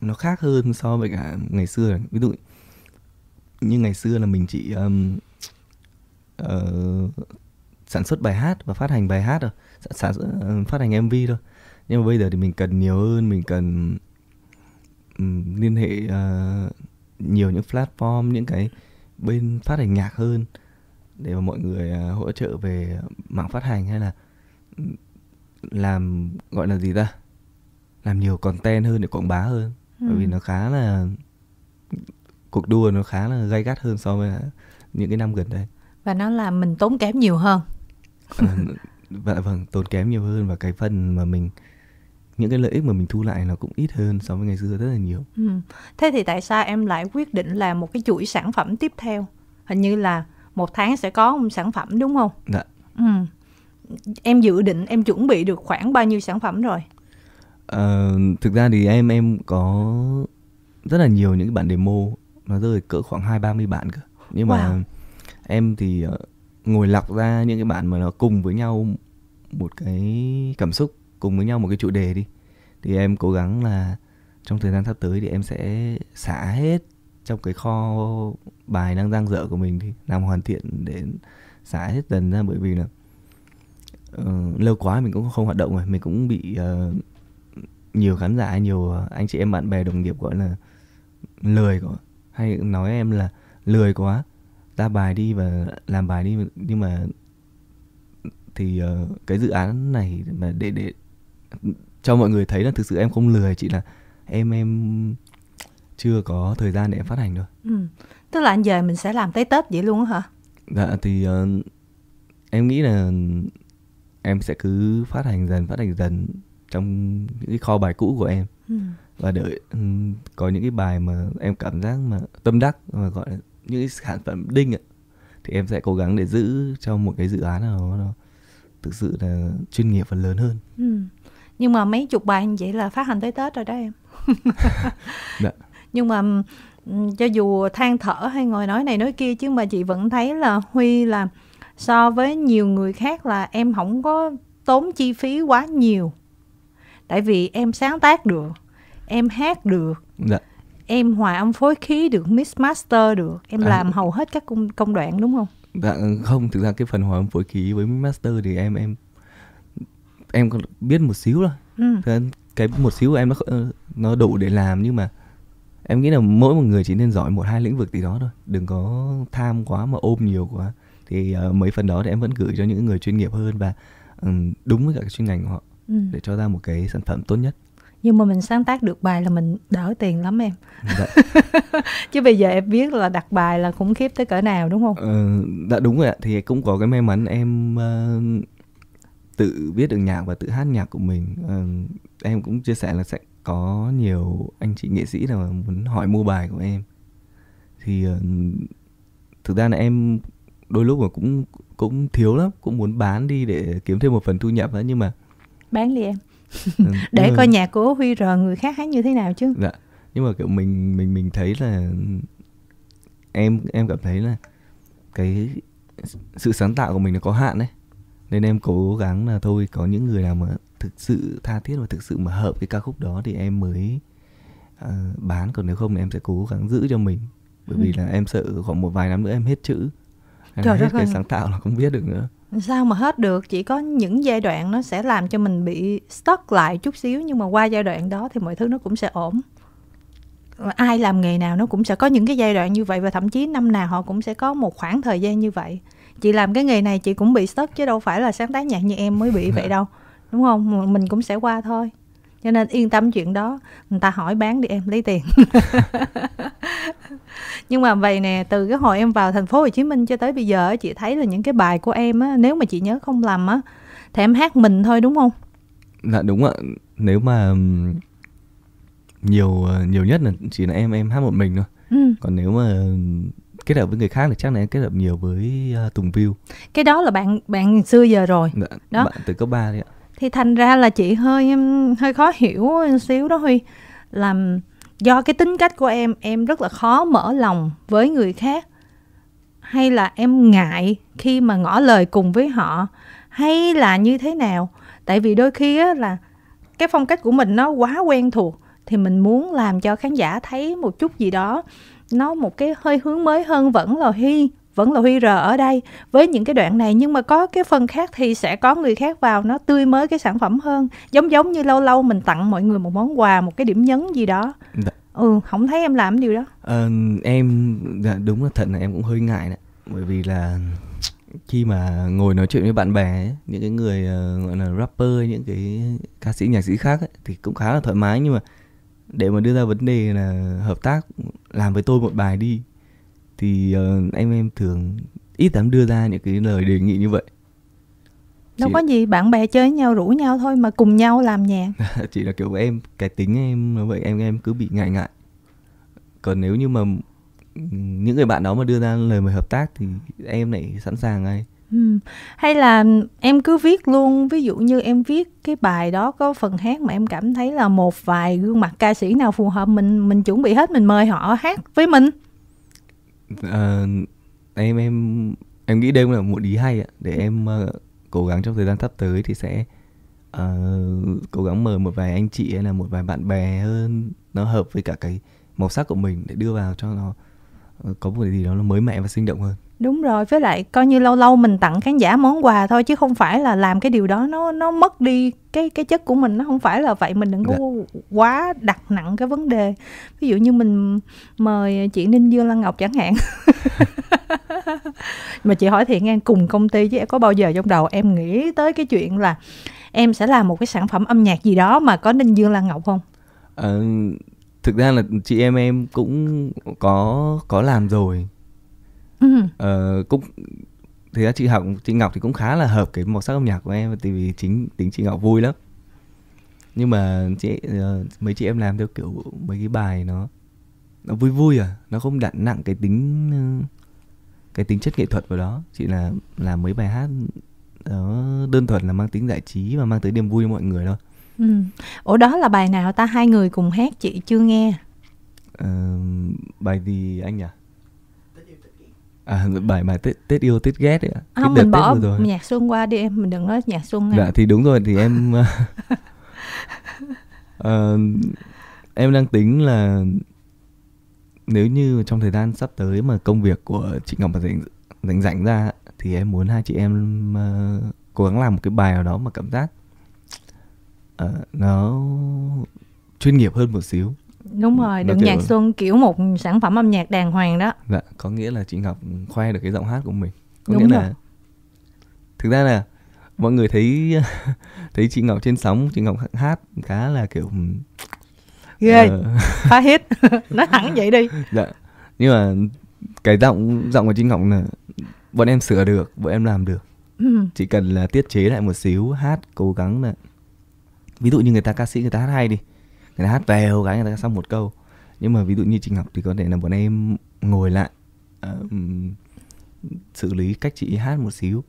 nó khác hơn so với cả ngày xưa ví dụ như ngày xưa là mình chỉ um, uh, sản xuất bài hát và phát hành bài hát rồi sản, sản phát hành mv thôi nhưng mà bây giờ thì mình cần nhiều hơn mình cần um, liên hệ uh, nhiều những platform những cái bên phát hành nhạc hơn để mà mọi người à, hỗ trợ về mạng phát hành hay là ừ, làm gọi là gì ta làm nhiều content hơn để quảng bá hơn ừ. bởi vì nó khá là cuộc đua nó khá là gay gắt hơn so với những cái năm gần đây và nó là mình tốn kém nhiều hơn à, vâng, và vâng, vâng tốn kém nhiều hơn và cái phần mà mình những cái lợi ích mà mình thu lại nó cũng ít hơn so với ngày xưa rất là nhiều ừ. thế thì tại sao em lại quyết định làm một cái chuỗi sản phẩm tiếp theo hình như là một tháng sẽ có một sản phẩm đúng không? Dạ. Ừ. Em dự định em chuẩn bị được khoảng bao nhiêu sản phẩm rồi? À, thực ra thì em em có rất là nhiều những cái bản demo nó rơi cỡ khoảng hai ba mươi bản cơ nhưng wow. mà em thì ờ, ngồi lọc ra những cái bản mà nó cùng với nhau một cái cảm xúc cùng với nhau một cái chủ đề đi thì em cố gắng là trong thời gian sắp tới thì em sẽ xả hết trong cái kho bài đang dang dở của mình thì làm hoàn thiện để xả hết dần ra bởi vì là uh, lâu quá mình cũng không hoạt động rồi mình cũng bị uh, nhiều khán giả nhiều anh chị em bạn bè đồng nghiệp gọi là lười quá hay nói em là lười quá ra bài đi và làm bài đi nhưng mà thì uh, cái dự án này mà để để cho mọi người thấy là thực sự em không lười chỉ là em em chưa có thời gian để em phát hành thôi ừ. tức là anh về mình sẽ làm tới tết vậy luôn hả dạ thì uh, em nghĩ là em sẽ cứ phát hành dần phát hành dần trong những cái kho bài cũ của em ừ. và đợi um, có những cái bài mà em cảm giác mà tâm đắc mà gọi là những cái sản phẩm đinh ấy, thì em sẽ cố gắng để giữ trong một cái dự án nào đó thực sự là chuyên nghiệp và lớn hơn ừ. nhưng mà mấy chục bài như vậy là phát hành tới tết rồi đó em (laughs) dạ nhưng mà cho dù than thở hay ngồi nói này nói kia chứ mà chị vẫn thấy là Huy là so với nhiều người khác là em không có tốn chi phí quá nhiều tại vì em sáng tác được em hát được dạ. em hòa âm phối khí được mix master được em à. làm hầu hết các công, công đoạn đúng không dạ không thực ra cái phần hòa âm phối khí với mix master thì em em em biết một xíu thôi ừ. cái một xíu của em nó ờ, nó đủ để làm nhưng mà em nghĩ là mỗi một người chỉ nên giỏi một hai lĩnh vực gì đó thôi đừng có tham quá mà ôm nhiều quá thì uh, mấy phần đó thì em vẫn gửi cho những người chuyên nghiệp hơn và um, đúng với cả cái chuyên ngành của họ ừ. để cho ra một cái sản phẩm tốt nhất nhưng mà mình sáng tác được bài là mình đỡ tiền lắm em dạ. (laughs) chứ bây giờ em biết là đặt bài là khủng khiếp tới cỡ nào đúng không ừ, ờ, đã dạ đúng rồi ạ thì cũng có cái may mắn em uh, tự viết được nhạc và tự hát nhạc của mình uh, em cũng chia sẻ là sẽ có nhiều anh chị nghệ sĩ nào muốn hỏi mua bài của em thì ờ, thực ra là em đôi lúc mà cũng cũng thiếu lắm cũng muốn bán đi để kiếm thêm một phần thu nhập đó nhưng mà bán đi em ừ, (laughs) để coi nhạc của huy rờ người khác hát như thế nào chứ dạ nhưng mà kiểu mình mình mình thấy là em em cảm thấy là cái sự sáng tạo của mình nó có hạn đấy nên em cố gắng là thôi có những người nào mà thực sự tha thiết và thực sự mà hợp cái ca khúc đó thì em mới uh, bán còn nếu không thì em sẽ cố gắng giữ cho mình bởi vì ừ. là em sợ khoảng một vài năm nữa em hết chữ em Trời hết cái sáng tạo là không biết được nữa sao mà hết được chỉ có những giai đoạn nó sẽ làm cho mình bị stuck lại chút xíu nhưng mà qua giai đoạn đó thì mọi thứ nó cũng sẽ ổn ai làm nghề nào nó cũng sẽ có những cái giai đoạn như vậy và thậm chí năm nào họ cũng sẽ có một khoảng thời gian như vậy chị làm cái nghề này chị cũng bị stuck chứ đâu phải là sáng tác nhạc như em mới bị vậy (laughs) đâu đúng không mình cũng sẽ qua thôi cho nên yên tâm chuyện đó người ta hỏi bán đi em lấy tiền (laughs) nhưng mà vậy nè từ cái hồi em vào thành phố hồ chí minh cho tới bây giờ chị thấy là những cái bài của em á nếu mà chị nhớ không lầm á thì em hát mình thôi đúng không dạ đúng ạ nếu mà nhiều ờ, nhiều nhất là chỉ là em em hát một mình thôi ừ. còn nếu mà kết hợp với người khác thì chắc là em kết hợp nhiều với uh, Tùng View. Cái đó là bạn bạn xưa giờ rồi. Đã, dạ, đó. Bạn từ cấp 3 đấy ạ thì thành ra là chị hơi hơi khó hiểu xíu đó huy làm do cái tính cách của em em rất là khó mở lòng với người khác hay là em ngại khi mà ngỏ lời cùng với họ hay là như thế nào tại vì đôi khi á, là cái phong cách của mình nó quá quen thuộc thì mình muốn làm cho khán giả thấy một chút gì đó nó một cái hơi hướng mới hơn vẫn là hi vẫn là huy rờ ở đây với những cái đoạn này nhưng mà có cái phần khác thì sẽ có người khác vào nó tươi mới cái sản phẩm hơn giống giống như lâu lâu mình tặng mọi người một món quà một cái điểm nhấn gì đó dạ. ừ không thấy em làm điều đó ờ, em dạ, đúng là thật là em cũng hơi ngại đấy bởi vì là khi mà ngồi nói chuyện với bạn bè ấy, những cái người uh, gọi là rapper những cái ca sĩ nhạc sĩ khác ấy, thì cũng khá là thoải mái nhưng mà để mà đưa ra vấn đề là hợp tác làm với tôi một bài đi thì uh, ờ, anh em thường ít dám đưa ra những cái lời đề nghị như vậy đâu chỉ... có gì bạn bè chơi nhau rủ nhau thôi mà cùng nhau làm nhạc (laughs) chỉ là kiểu em cái tính em vậy em em cứ bị ngại ngại còn nếu như mà những người bạn đó mà đưa ra lời mời hợp tác thì em lại sẵn sàng ngay Ừ. hay là em cứ viết luôn ví dụ như em viết cái bài đó có phần hát mà em cảm thấy là một vài gương mặt ca sĩ nào phù hợp mình mình chuẩn bị hết mình mời họ hát với mình à, em em em nghĩ đây cũng là một ý hay ạ để em uh, cố gắng trong thời gian sắp tới thì sẽ uh, cố gắng mời một vài anh chị hay là một vài bạn bè hơn nó hợp với cả cái màu sắc của mình để đưa vào cho nó có một cái gì đó nó mới mẻ và sinh động hơn Đúng rồi, với lại coi như lâu lâu mình tặng khán giả món quà thôi chứ không phải là làm cái điều đó nó nó mất đi cái cái chất của mình nó không phải là vậy mình đừng có dạ. quá đặt nặng cái vấn đề. Ví dụ như mình mời chị Ninh Dương Lan Ngọc chẳng hạn. (laughs) mà chị hỏi thiện ngang cùng công ty chứ em có bao giờ trong đầu em nghĩ tới cái chuyện là em sẽ làm một cái sản phẩm âm nhạc gì đó mà có Ninh Dương Lan Ngọc không? À, thực ra là chị em em cũng có có làm rồi ừ. Ờ, cũng thì ra chị học chị ngọc thì cũng khá là hợp cái màu sắc âm nhạc của em tại vì chính tính chị ngọc vui lắm nhưng mà chị ờ, mấy chị em làm theo kiểu mấy cái bài nó nó vui vui à nó không đặt nặng cái tính ờ, cái tính chất nghệ thuật vào đó chị là làm mấy bài hát nó đơn thuần là mang tính giải trí và mang tới niềm vui cho mọi người thôi ừ. ủa đó là bài nào ta hai người cùng hát chị chưa nghe uh, bài gì anh nhỉ à? à, bài bài tết tết yêu tết ghét ấy. Cái à, không mình bỏ rồi. nhạc xuân qua đi em mình đừng nói nhạc xuân dạ thì đúng rồi thì em uh, (laughs) em đang tính là nếu như trong thời gian sắp tới mà công việc của chị Ngọc mà rảnh rảnh, rảnh ra thì em muốn hai chị em uh, cố gắng làm một cái bài nào đó mà cảm giác uh, nó chuyên nghiệp hơn một xíu đúng rồi đừng nhạc xuân kiểu một sản phẩm âm nhạc đàng hoàng đó dạ có nghĩa là chị ngọc khoe được cái giọng hát của mình có đúng nghĩa rồi. là thực ra là mọi người thấy (laughs) thấy chị ngọc trên sóng chị ngọc hát khá là kiểu ừ, ghê uh... (laughs) phá hết, (laughs) nói thẳng vậy đi dạ nhưng mà cái giọng giọng của chị ngọc là bọn em sửa được bọn em làm được ừ. chỉ cần là tiết chế lại một xíu hát cố gắng là ví dụ như người ta ca sĩ người ta hát hay đi người ta hát vèo cái người ta xong một câu nhưng mà ví dụ như trình học thì có thể là bọn em ngồi lại uh, xử lý cách chị hát một xíu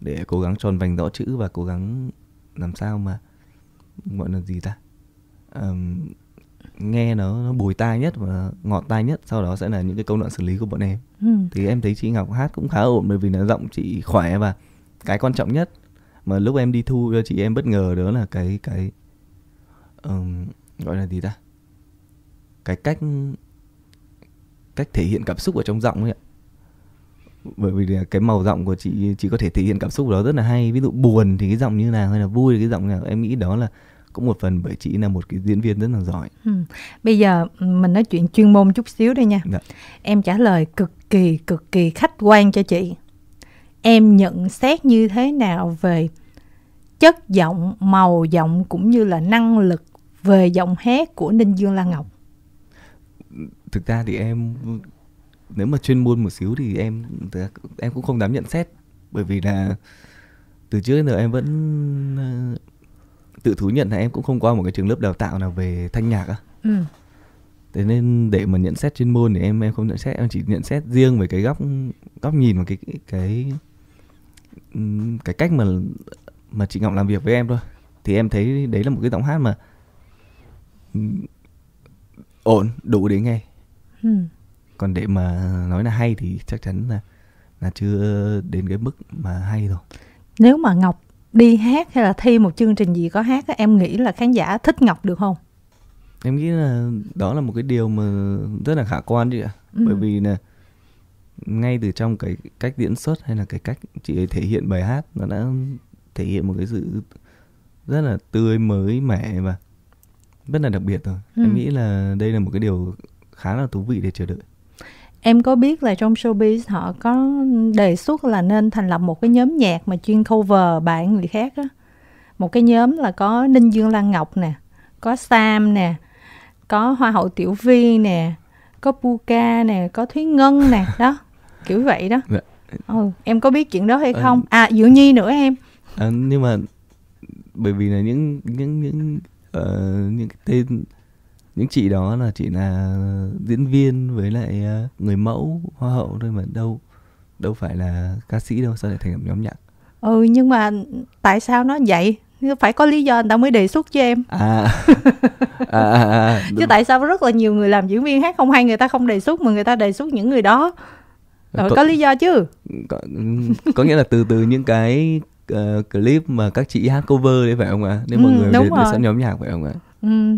để cố gắng tròn vành rõ chữ và cố gắng làm sao mà gọi là gì ta um, nghe nó nó bùi tai nhất và ngọt tai nhất sau đó sẽ là những cái câu đoạn xử lý của bọn em ừ. thì em thấy chị ngọc hát cũng khá ổn bởi vì là giọng chị khỏe và cái quan trọng nhất mà lúc em đi thu cho chị em bất ngờ đó là cái cái um, gọi là gì ta cái cách cách thể hiện cảm xúc ở trong giọng ấy ạ bởi vì cái màu giọng của chị chị có thể thể hiện cảm xúc đó rất là hay ví dụ buồn thì cái giọng như nào hay là vui thì cái giọng nào em nghĩ đó là cũng một phần bởi chị là một cái diễn viên rất là giỏi ừ. bây giờ ừ, mình nói chuyện chuyên môn chút xíu đây nha Đã. Dạ. em trả lời cực kỳ cực kỳ khách quan cho chị em nhận xét như thế nào về chất giọng màu giọng cũng như là năng lực về giọng hát của Ninh Dương Lan Ngọc? Thực ra thì em nếu mà chuyên môn một xíu thì em em cũng không dám nhận xét bởi vì là từ trước đến giờ em vẫn ờ, tự thú nhận là em cũng không qua một cái trường lớp đào tạo nào về thanh nhạc á. Ừ. Thế nên để mà nhận xét chuyên môn thì em em không nhận xét, em chỉ nhận xét riêng về cái góc góc nhìn và cái cái cái cách mà mà chị Ngọc làm việc với em thôi. Thì em thấy đấy là một cái giọng hát mà ổn đủ để nghe ừ. còn để mà nói là hay thì chắc chắn là là chưa đến cái mức mà hay rồi nếu mà ngọc đi hát hay là thi một chương trình gì có hát em nghĩ là khán giả thích ngọc được không em nghĩ là đó là một cái điều mà rất là khả quan chị ạ ừ. bởi vì là ngay từ trong cái cách diễn xuất hay là cái cách chị ấy thể hiện bài hát nó đã thể hiện một cái sự rất là tươi mới mẻ và rất là đặc biệt rồi ừ. em nghĩ là đây là một cái điều khá là thú vị để chờ đợi em có biết là trong showbiz họ có đề xuất là nên thành lập một cái nhóm nhạc mà chuyên cover bài người khác á một cái nhóm là có ninh dương lan ngọc nè có sam nè có hoa hậu tiểu vi nè có puka nè có thúy ngân nè (laughs) đó kiểu vậy đó dạ. ừ, em có biết chuyện đó hay ờ. không à diệu nhi nữa em à, nhưng mà bởi vì là những những những uh, những cái tên những chị đó là chị là diễn viên với lại ờ, người mẫu hoa hậu thôi mà đâu đâu phải là ca sĩ đâu sao lại thành một nhóm nhạc ừ nhưng mà tại sao nó vậy phải có lý do người ta mới đề xuất cho em à, (laughs) à, à, à, à. chứ tại sao rất là nhiều người làm diễn viên hát không hay người ta không đề xuất mà người ta đề xuất những người đó rồi có, có lý do chứ có, có nghĩa là từ từ những cái uh, clip mà các chị hát cover đấy phải không ạ? Nếu ừ, mọi người đến sẵn nhóm nhạc phải không ạ? Ừ.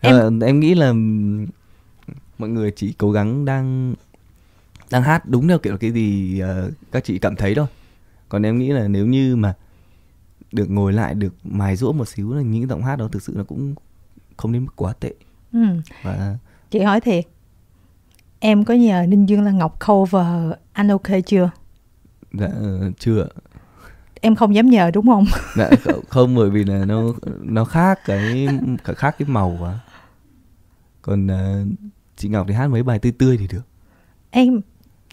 Ờ, em... À, em nghĩ là mọi người chỉ cố gắng đang đang hát đúng theo kiểu cái gì uh, các chị cảm thấy thôi. Còn em nghĩ là nếu như mà được ngồi lại được mài rũa một xíu là những giọng hát đó thực sự nó cũng không đến mức quá tệ. Ừ. Và chị hỏi thiệt em có nhờ Ninh Dương là Ngọc cover anh ok chưa? Dạ chưa em không dám nhờ đúng không (laughs) dạ, không bởi vì là nó nó khác cái khác cái màu quá còn uh, chị ngọc thì hát mấy bài tươi tươi thì được em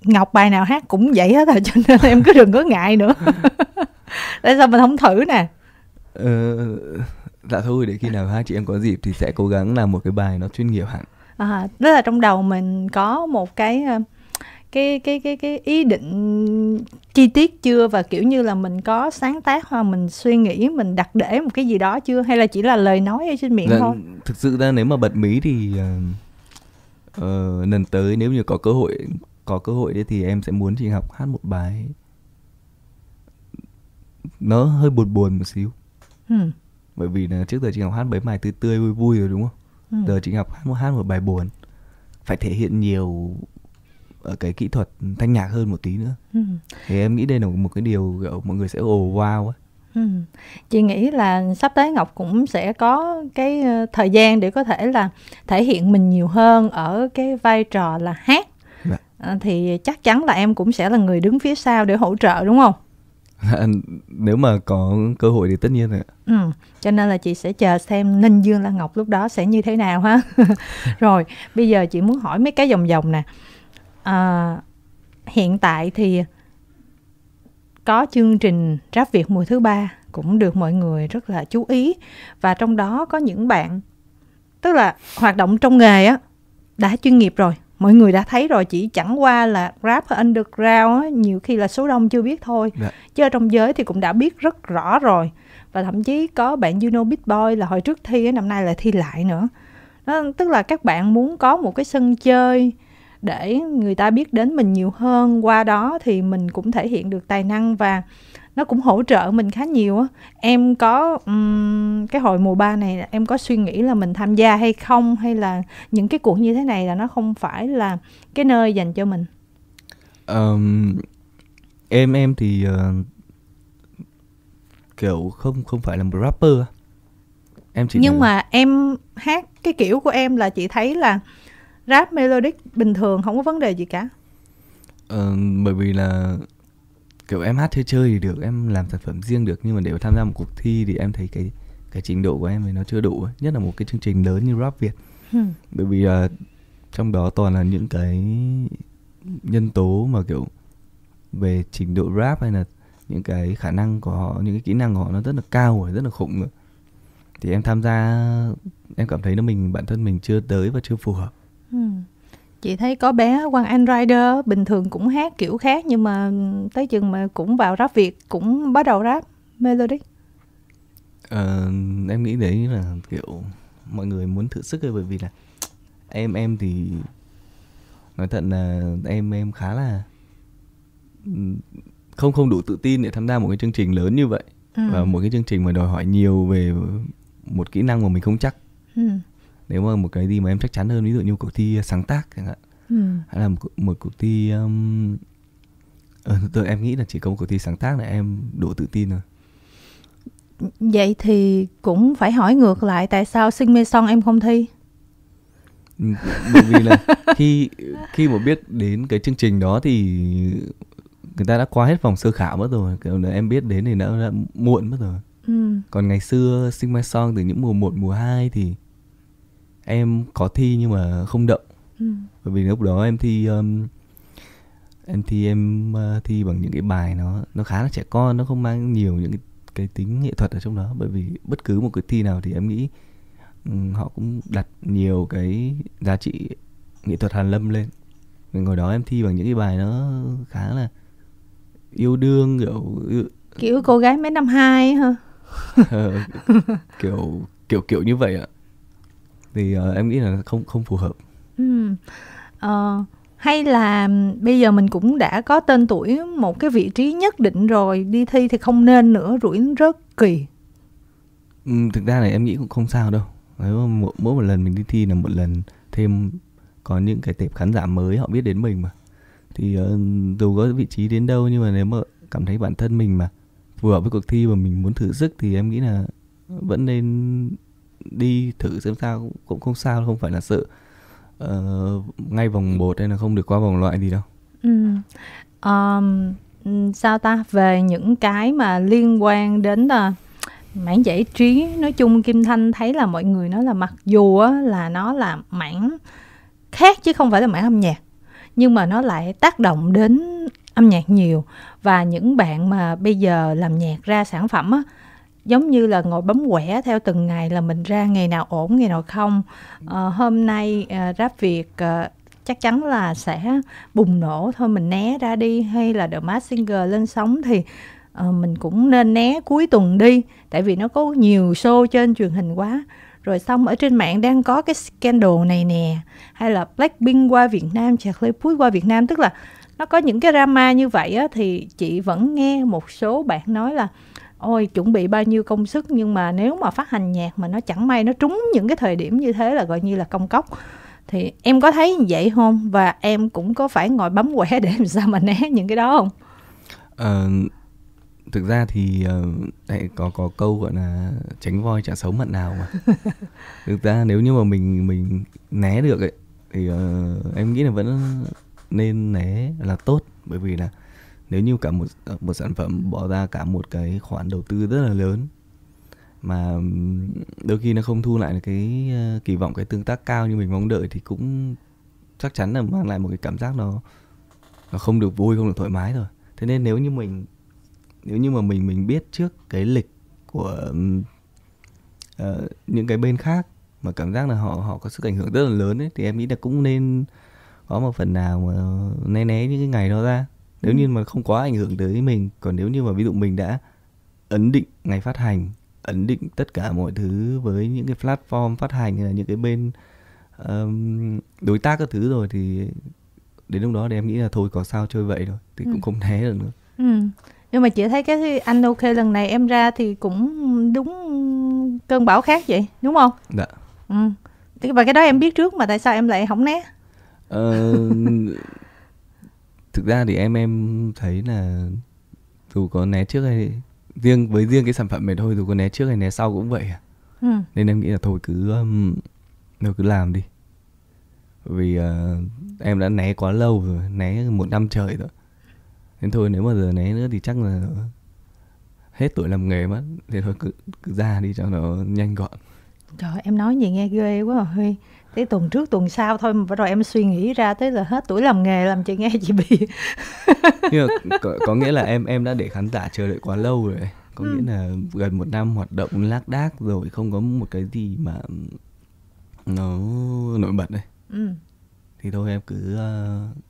ngọc bài nào hát cũng vậy hết rồi à, cho nên em cứ đừng có ngại nữa (laughs) tại sao mình không thử nè ờ, dạ thôi để khi nào hai chị em có dịp thì sẽ cố gắng làm một cái bài nó chuyên nghiệp hẳn à, tức là trong đầu mình có một cái uh, cái cái cái cái ý định chi tiết chưa và kiểu như là mình có sáng tác hoặc mình suy nghĩ mình đặt để một cái gì đó chưa hay là chỉ là lời nói ở trên miệng là, dạ, thôi thực sự ra nếu mà bật mí thì uh, lần tới nếu như có cơ hội có cơ hội đấy thì em sẽ muốn chị học hát một bài nó hơi buồn buồn một xíu ừ. bởi vì là trước giờ chị học hát mấy bài tươi tươi vui vui rồi đúng không ừ. giờ chị học hát một hát một bài buồn phải thể hiện nhiều ở ờ, cái kỹ thuật thanh nhạc hơn một tí nữa ừ. thì em nghĩ đây là một cái điều kiểu mọi người sẽ ồ wow á. Ừ. chị nghĩ là sắp tới ngọc cũng sẽ có cái ờ, thời gian để có thể là thể hiện mình nhiều hơn ở cái vai trò là hát dạ. Ờ, thì chắc chắn là em cũng sẽ là người đứng phía sau để hỗ trợ đúng không (laughs) nếu mà có cơ hội thì tất nhiên rồi ừ. cho nên là chị sẽ chờ xem ninh dương lan ngọc lúc đó sẽ như thế nào ha (laughs) rồi bây giờ chị muốn hỏi mấy cái vòng vòng nè à, hiện tại thì có chương trình rap việc mùa thứ ba cũng được mọi người rất là chú ý và trong đó có những bạn tức là hoạt động trong nghề á đã chuyên nghiệp rồi mọi người đã thấy rồi chỉ chẳng qua là rap ở underground á, nhiều khi là số đông chưa biết thôi Đạ. Dạ. chứ ở trong giới thì cũng đã biết rất rõ rồi và thậm chí có bạn Juno you know, Big Boy là hồi trước thi năm nay là thi lại nữa đó, tức là các bạn muốn có một cái sân chơi để người ta biết đến mình nhiều hơn qua đó thì mình cũng thể hiện được tài năng và nó cũng hỗ trợ mình khá nhiều á em có um, cái hội mùa ba này em có suy nghĩ là mình tham gia hay không hay là những cái cuộc như thế này là nó không phải là cái nơi dành cho mình um, em em thì uh, kiểu không không phải là một rapper em chỉ nhưng là... mà em hát cái kiểu của em là chị thấy là rap melodic bình thường không có vấn đề gì cả ờ, bởi vì là kiểu em hát chơi chơi thì được em làm sản phẩm riêng được nhưng mà để tham gia một cuộc thi thì em thấy cái cái trình độ của em thì nó chưa đủ nhất là một cái chương trình lớn như rap việt hmm. bởi vì là trong đó toàn là những cái nhân tố mà kiểu về trình độ rap hay là những cái khả năng của họ những cái kỹ năng của họ nó rất là cao rồi rất là khủng rồi thì em tham gia em cảm thấy là mình bản thân mình chưa tới và chưa phù hợp chị thấy có bé Quang Anh Rider bình thường cũng hát kiểu khác nhưng mà tới chừng mà cũng vào rap Việt cũng bắt đầu rap melody ờ, em nghĩ đấy là kiểu mọi người muốn thử sức thôi bởi vì là em em thì nói thật là em em khá là không không đủ tự tin để tham gia một cái chương trình lớn như vậy ừ. và một cái chương trình mà đòi hỏi nhiều về một kỹ năng mà mình không chắc ừ nếu mà một cái gì mà em chắc chắn hơn ví dụ như cuộc thi ờ, sáng tác chẳng hạn ừ. hay là một, một cuộc thi um, ừ, tôi em nghĩ là chỉ có một cuộc thi sáng tác là em đủ tự tin rồi vậy thì cũng phải hỏi ngược lại tại sao sinh mê son em không thi bởi vì là khi khi mà biết đến cái chương trình đó thì người ta đã qua hết vòng sơ khảo mất rồi kiểu là em biết đến thì đã, đã muộn mất rồi ừ. còn ngày xưa sinh mai song từ những mùa 1, mùa 2 thì em có thi nhưng mà không đậu ừ. bởi vì lúc đó em thi um, em thi em uh, thi bằng những cái bài nó nó khá là trẻ con nó không mang nhiều những cái, cái tính nghệ thuật ở trong đó bởi vì bất cứ một cái thi nào thì em nghĩ um, họ cũng đặt nhiều cái giá trị nghệ thuật hàn lâm lên mình ngồi đó em thi bằng những cái bài nó khá là yêu đương kiểu kiểu cô gái mấy năm hai hả (laughs) ờ, kiểu kiểu kiểu như vậy ạ thì uh, em nghĩ là không không phù hợp ừ. uh, hay là bây giờ mình cũng đã có tên tuổi một cái vị trí nhất định rồi đi thi thì không nên nữa rủi rất kỳ ừ, thực ra này em nghĩ cũng không sao đâu nếu mỗi, mỗi một lần mình đi thi là một lần thêm có những cái tệp khán giả mới họ biết đến mình mà thì uh, dù có vị trí đến đâu nhưng mà nếu mà cảm thấy bản thân mình mà phù hợp với cuộc thi và mình muốn thử sức thì em nghĩ là vẫn nên đi thử xem sao cũng không sao không phải là sợ uh, ngay vòng 1 hay là không được qua vòng loại gì đâu ừ. um, sao ta về những cái mà liên quan đến uh, mảng giải trí nói chung kim thanh thấy là mọi người nói là mặc dù á, là nó là mảng khác chứ không phải là mảng âm nhạc nhưng mà nó lại tác động đến âm nhạc nhiều và những bạn mà bây giờ làm nhạc ra sản phẩm á, giống như là ngồi bấm quẻ theo từng ngày là mình ra ngày nào ổn ngày nào không à, hôm nay à, ờ, ráp việc à, ờ, chắc chắn là sẽ bùng nổ thôi mình né ra đi hay là The Mask Singer lên sóng thì à, mình cũng nên né cuối tuần đi tại vì nó có nhiều show trên truyền hình quá rồi xong ở trên mạng đang có cái scandal này nè hay là Blackpink qua Việt Nam Charlie Puth qua Việt Nam tức là nó có những cái drama như vậy á, thì chị vẫn nghe một số bạn nói là ôi chuẩn bị bao nhiêu công sức nhưng mà nếu mà phát hành nhạc mà nó chẳng may nó trúng những cái thời điểm như thế là gọi như là công cốc thì em có thấy như vậy không và em cũng có phải ngồi bấm quẻ (laughs) để làm sao mà né những cái đó không à, thực ra thì uh, có có câu gọi là tránh voi chả xấu mận nào mà (laughs) thực ra nếu như mà mình mình né được ấy thì uh, em nghĩ là vẫn nên né là tốt bởi vì là nếu như cả một ờ, một sản phẩm bỏ ra cả một cái khoản đầu tư rất là lớn mà đôi khi nó không thu lại cái ờ, kỳ vọng cái tương tác cao như mình mong đợi thì cũng chắc chắn là mang lại một cái cảm giác nó nó không được vui không được thoải mái rồi thế nên nếu như mình nếu như mà mình mình biết trước cái lịch của uh, những cái bên khác mà cảm giác là họ họ có sức ảnh hưởng rất là lớn ấy, thì em nghĩ là cũng nên có một phần nào mà né né những cái ngày đó ra nếu ừ. như mà không quá ảnh hưởng tới mình còn nếu như mà ví dụ mình đã ấn định ngày phát hành ấn định tất cả mọi thứ với những cái platform phát hành hay là những cái bên um, đối tác các thứ rồi thì đến lúc đó thì em nghĩ là thôi có sao chơi vậy rồi thì ừ. cũng không né được nữa ừ. nhưng mà chị thấy cái anh ok lần này em ra thì cũng đúng cơn bão khác vậy đúng không dạ ừ. và cái đó em biết trước mà tại sao em lại không né ờ, thực ra thì em em thấy là dù có né trước hay riêng với riêng cái sản phẩm này thôi dù có né trước hay né sau cũng vậy à ừ. nên em nghĩ là thôi cứ um, thôi cứ làm đi vì uh, em đã né quá lâu rồi né một năm trời rồi nên thôi nếu mà giờ né nữa thì chắc là hết tuổi làm nghề mất thì thôi cứ, cứ ra đi cho nó nhanh gọn trời em nói gì nghe ghê quá à huy tới tuần trước tuần sau thôi mà rồi em suy nghĩ ra tới là hết tuổi làm nghề làm chị nghe chị bị (laughs) nhưng mà có, có nghĩa là em em đã để khán giả chờ đợi quá lâu rồi có ừ. nghĩa là gần một năm hoạt động lác đác rồi không có một cái gì mà nó nổi bật đấy ừ. thì thôi em cứ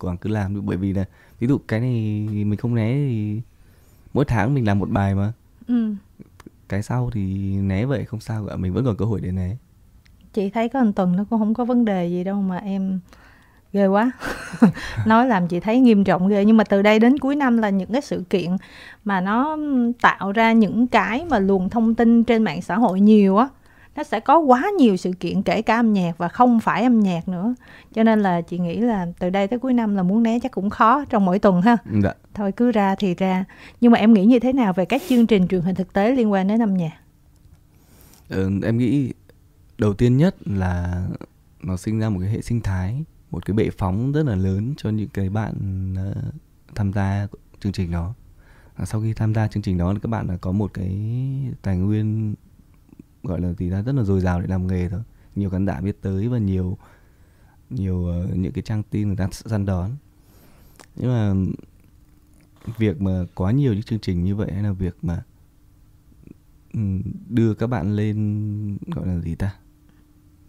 uh, cứ làm được bởi vì là ví dụ cái này mình không né thì mỗi tháng mình làm một bài mà ừ. cái sau thì né vậy không sao cả mình vẫn còn cơ hội để né chị thấy có anh tuần nó cũng không có vấn đề gì đâu mà em ghê quá (laughs) nói làm chị thấy nghiêm trọng ghê nhưng mà từ đây đến cuối năm là những cái sự kiện mà nó tạo ra những cái mà luồng thông tin trên mạng xã hội nhiều á nó sẽ có quá nhiều sự kiện kể cả âm nhạc và không phải âm nhạc nữa cho nên là chị nghĩ là từ đây tới cuối năm là muốn né chắc cũng khó trong mỗi tuần ha Đã. Dạ. thôi cứ ra thì ra nhưng mà em nghĩ như thế nào về các chương trình truyền hình thực tế liên quan đến âm nhạc ừ, em nghĩ đầu tiên nhất là nó sinh ra một cái hệ sinh thái một cái bệ phóng rất là lớn cho những cái bạn ờ, tham gia chương trình đó à, sau khi tham gia chương trình đó các bạn có một cái tài nguyên gọi là gì ra rất là dồi dào để làm nghề thôi nhiều khán giả biết tới và nhiều nhiều ờ, những cái trang tin người ta săn đón nhưng mà việc mà quá nhiều những chương trình như vậy hay là việc mà đưa các bạn lên gọi là gì ta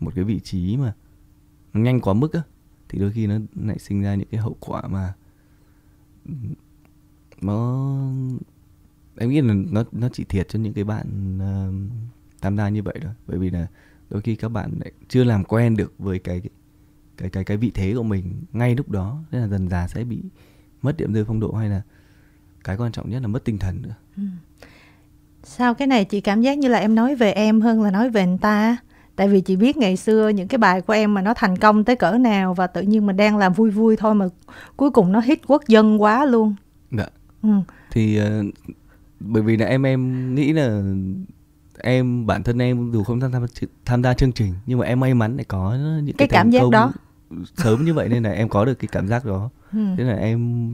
một cái vị trí mà nó nhanh quá mức á thì đôi khi nó lại sinh ra những cái hậu quả mà nó em nghĩ là nó nó chỉ thiệt cho những cái bạn uh, tham gia như vậy thôi bởi vì là đôi khi các bạn lại chưa làm quen được với cái cái cái cái vị thế của mình ngay lúc đó nên là dần già sẽ bị mất điểm rơi phong độ hay là cái quan trọng nhất là mất tinh thần nữa ừ. sao cái này chị cảm giác như là em nói về em hơn là nói về anh ta tại vì chị biết ngày xưa những cái bài của em mà nó thành công tới cỡ nào và tự nhiên mình đang làm vui vui thôi mà cuối cùng nó hit quốc dân quá luôn dạ ừ. thì uh, bởi vì là em em nghĩ là em bản thân em dù không tham, tham, tham gia chương trình nhưng mà em may mắn để có những cái, cái cảm giác đó sớm như vậy nên là em có được cái cảm giác đó ừ. thế là em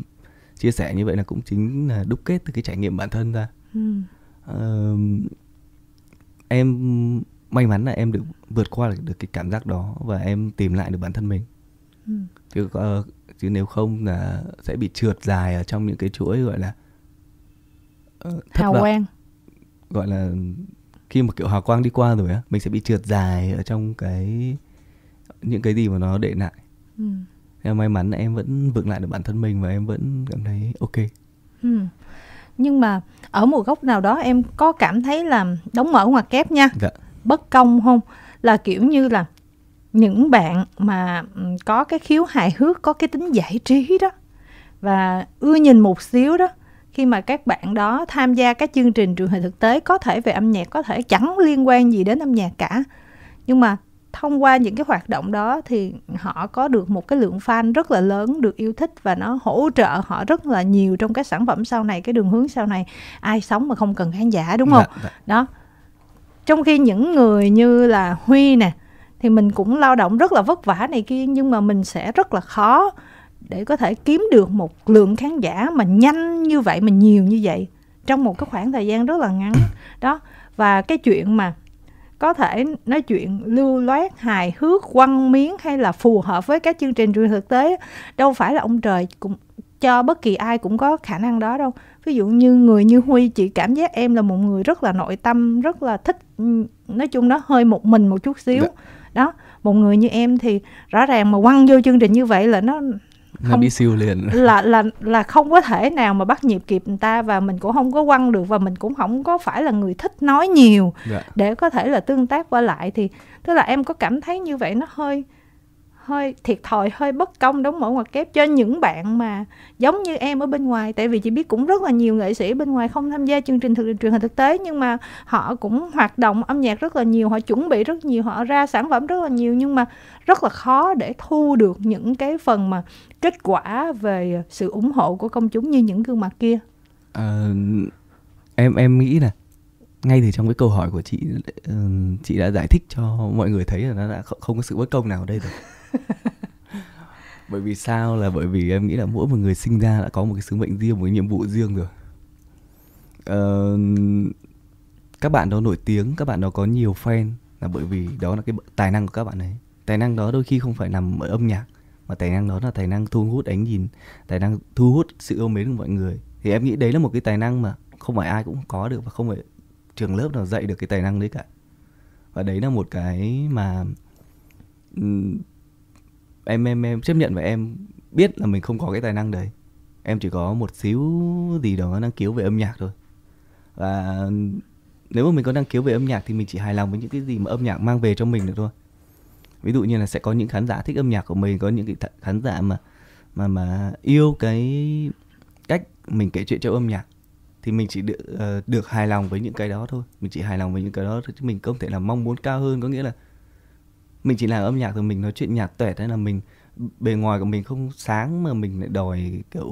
chia sẻ như vậy là cũng chính là đúc kết từ cái trải nghiệm bản thân ra ừ. uh, em may mắn là em được vượt qua được, cái cảm giác đó và em tìm lại được bản thân mình ừ. chứ uh, chứ nếu không là sẽ bị trượt dài ở trong những cái chuỗi gọi là uh, hào vọng. quang gọi là khi mà kiểu hào quang đi qua rồi á mình sẽ bị trượt dài ở trong cái những cái gì mà nó để lại ừ. em may mắn là em vẫn vững lại được bản thân mình và em vẫn cảm thấy ok ừ. nhưng mà ở một góc nào đó em có cảm thấy là đóng mở ngoặc kép nha dạ bất công không là kiểu như là những bạn mà ừ, có cái khiếu hài hước có cái tính giải trí đó và ưa nhìn một xíu đó khi mà các bạn đó tham gia các chương trình truyền hình thực tế có thể về âm nhạc có thể chẳng liên quan gì đến âm nhạc cả nhưng mà thông qua những cái hoạt động đó thì họ có được một cái lượng fan rất là lớn được yêu thích và nó hỗ trợ họ rất là nhiều trong cái sản phẩm sau này cái đường hướng sau này ai sống mà không cần khán giả đúng dạ, không dạ. đó trong khi những người như là huy nè thì mình cũng lao động rất là vất vả này kia nhưng mà mình sẽ rất là khó để có thể kiếm được một lượng khán giả mà nhanh như vậy mà nhiều như vậy trong một cái khoảng thời gian rất là ngắn (coughs) đó và cái chuyện mà có thể nói chuyện lưu loát hài hước quăng miếng hay là phù hợp với các chương trình truyền thực tế đâu phải là ông trời cũng cho bất kỳ ai cũng có khả năng đó đâu ví dụ như người như huy chị cảm giác em là một người rất là nội tâm rất là thích nói chung nó hơi một mình một chút xíu dạ. đó một người như em thì rõ ràng mà quăng vô chương trình như vậy là nó không, nó bị siêu liền (laughs) là là là không có thể nào mà bắt nhịp kịp người ta và mình cũng không có quăng được và mình cũng không có phải là người thích nói nhiều dạ. để có thể là tương tác qua lại thì tức là em có cảm thấy như vậy nó hơi hơi thiệt thòi hơi bất công đóng mẫu ngoặc kép cho những bạn mà giống như em ở bên ngoài tại vì chị biết cũng rất là nhiều nghệ sĩ bên ngoài không tham gia chương trình thực truyền hình thực tế nhưng mà họ cũng hoạt động âm nhạc rất là nhiều họ chuẩn bị rất nhiều họ ra sản phẩm rất là nhiều nhưng mà rất là khó để thu được những cái phần mà kết quả về sự ủng hộ của công chúng như những gương mặt kia à, em em nghĩ nè ngay từ trong cái câu hỏi của chị ờ, chị đã giải thích cho mọi người thấy là nó đã không có sự bất công nào ở đây rồi (laughs) bởi vì sao là bởi vì em nghĩ là mỗi một người sinh ra đã có một cái sứ mệnh riêng một cái nhiệm vụ riêng rồi ờ, các bạn đó nổi tiếng các bạn đó có nhiều fan là bởi vì đó là cái tài năng của các bạn ấy tài năng đó đôi khi không phải nằm ở âm nhạc mà tài năng đó là tài năng thu hút ánh nhìn tài năng thu hút sự yêu mến của mọi người thì em nghĩ đấy là một cái tài năng mà không phải ai cũng có được và không phải trường lớp nào dạy được cái tài năng đấy cả và đấy là một cái mà em em em chấp nhận và em biết là mình không có cái tài năng đấy em chỉ có một xíu gì đó năng khiếu về âm nhạc thôi và nếu mà mình có năng khiếu về âm nhạc thì mình chỉ hài lòng với những cái gì mà âm nhạc mang về cho mình được thôi ví dụ như là sẽ có những khán giả thích âm nhạc của mình có những cái khán giả mà mà mà yêu cái cách mình kể chuyện trong âm nhạc thì mình chỉ được uh, ờ, được hài lòng với những cái đó thôi mình chỉ hài lòng với những cái đó thôi chứ mình không thể là mong muốn cao hơn có nghĩa là mình chỉ làm âm nhạc thôi mình nói chuyện nhạt tuệ hay là mình bề ngoài của mình không sáng mà mình lại đòi kiểu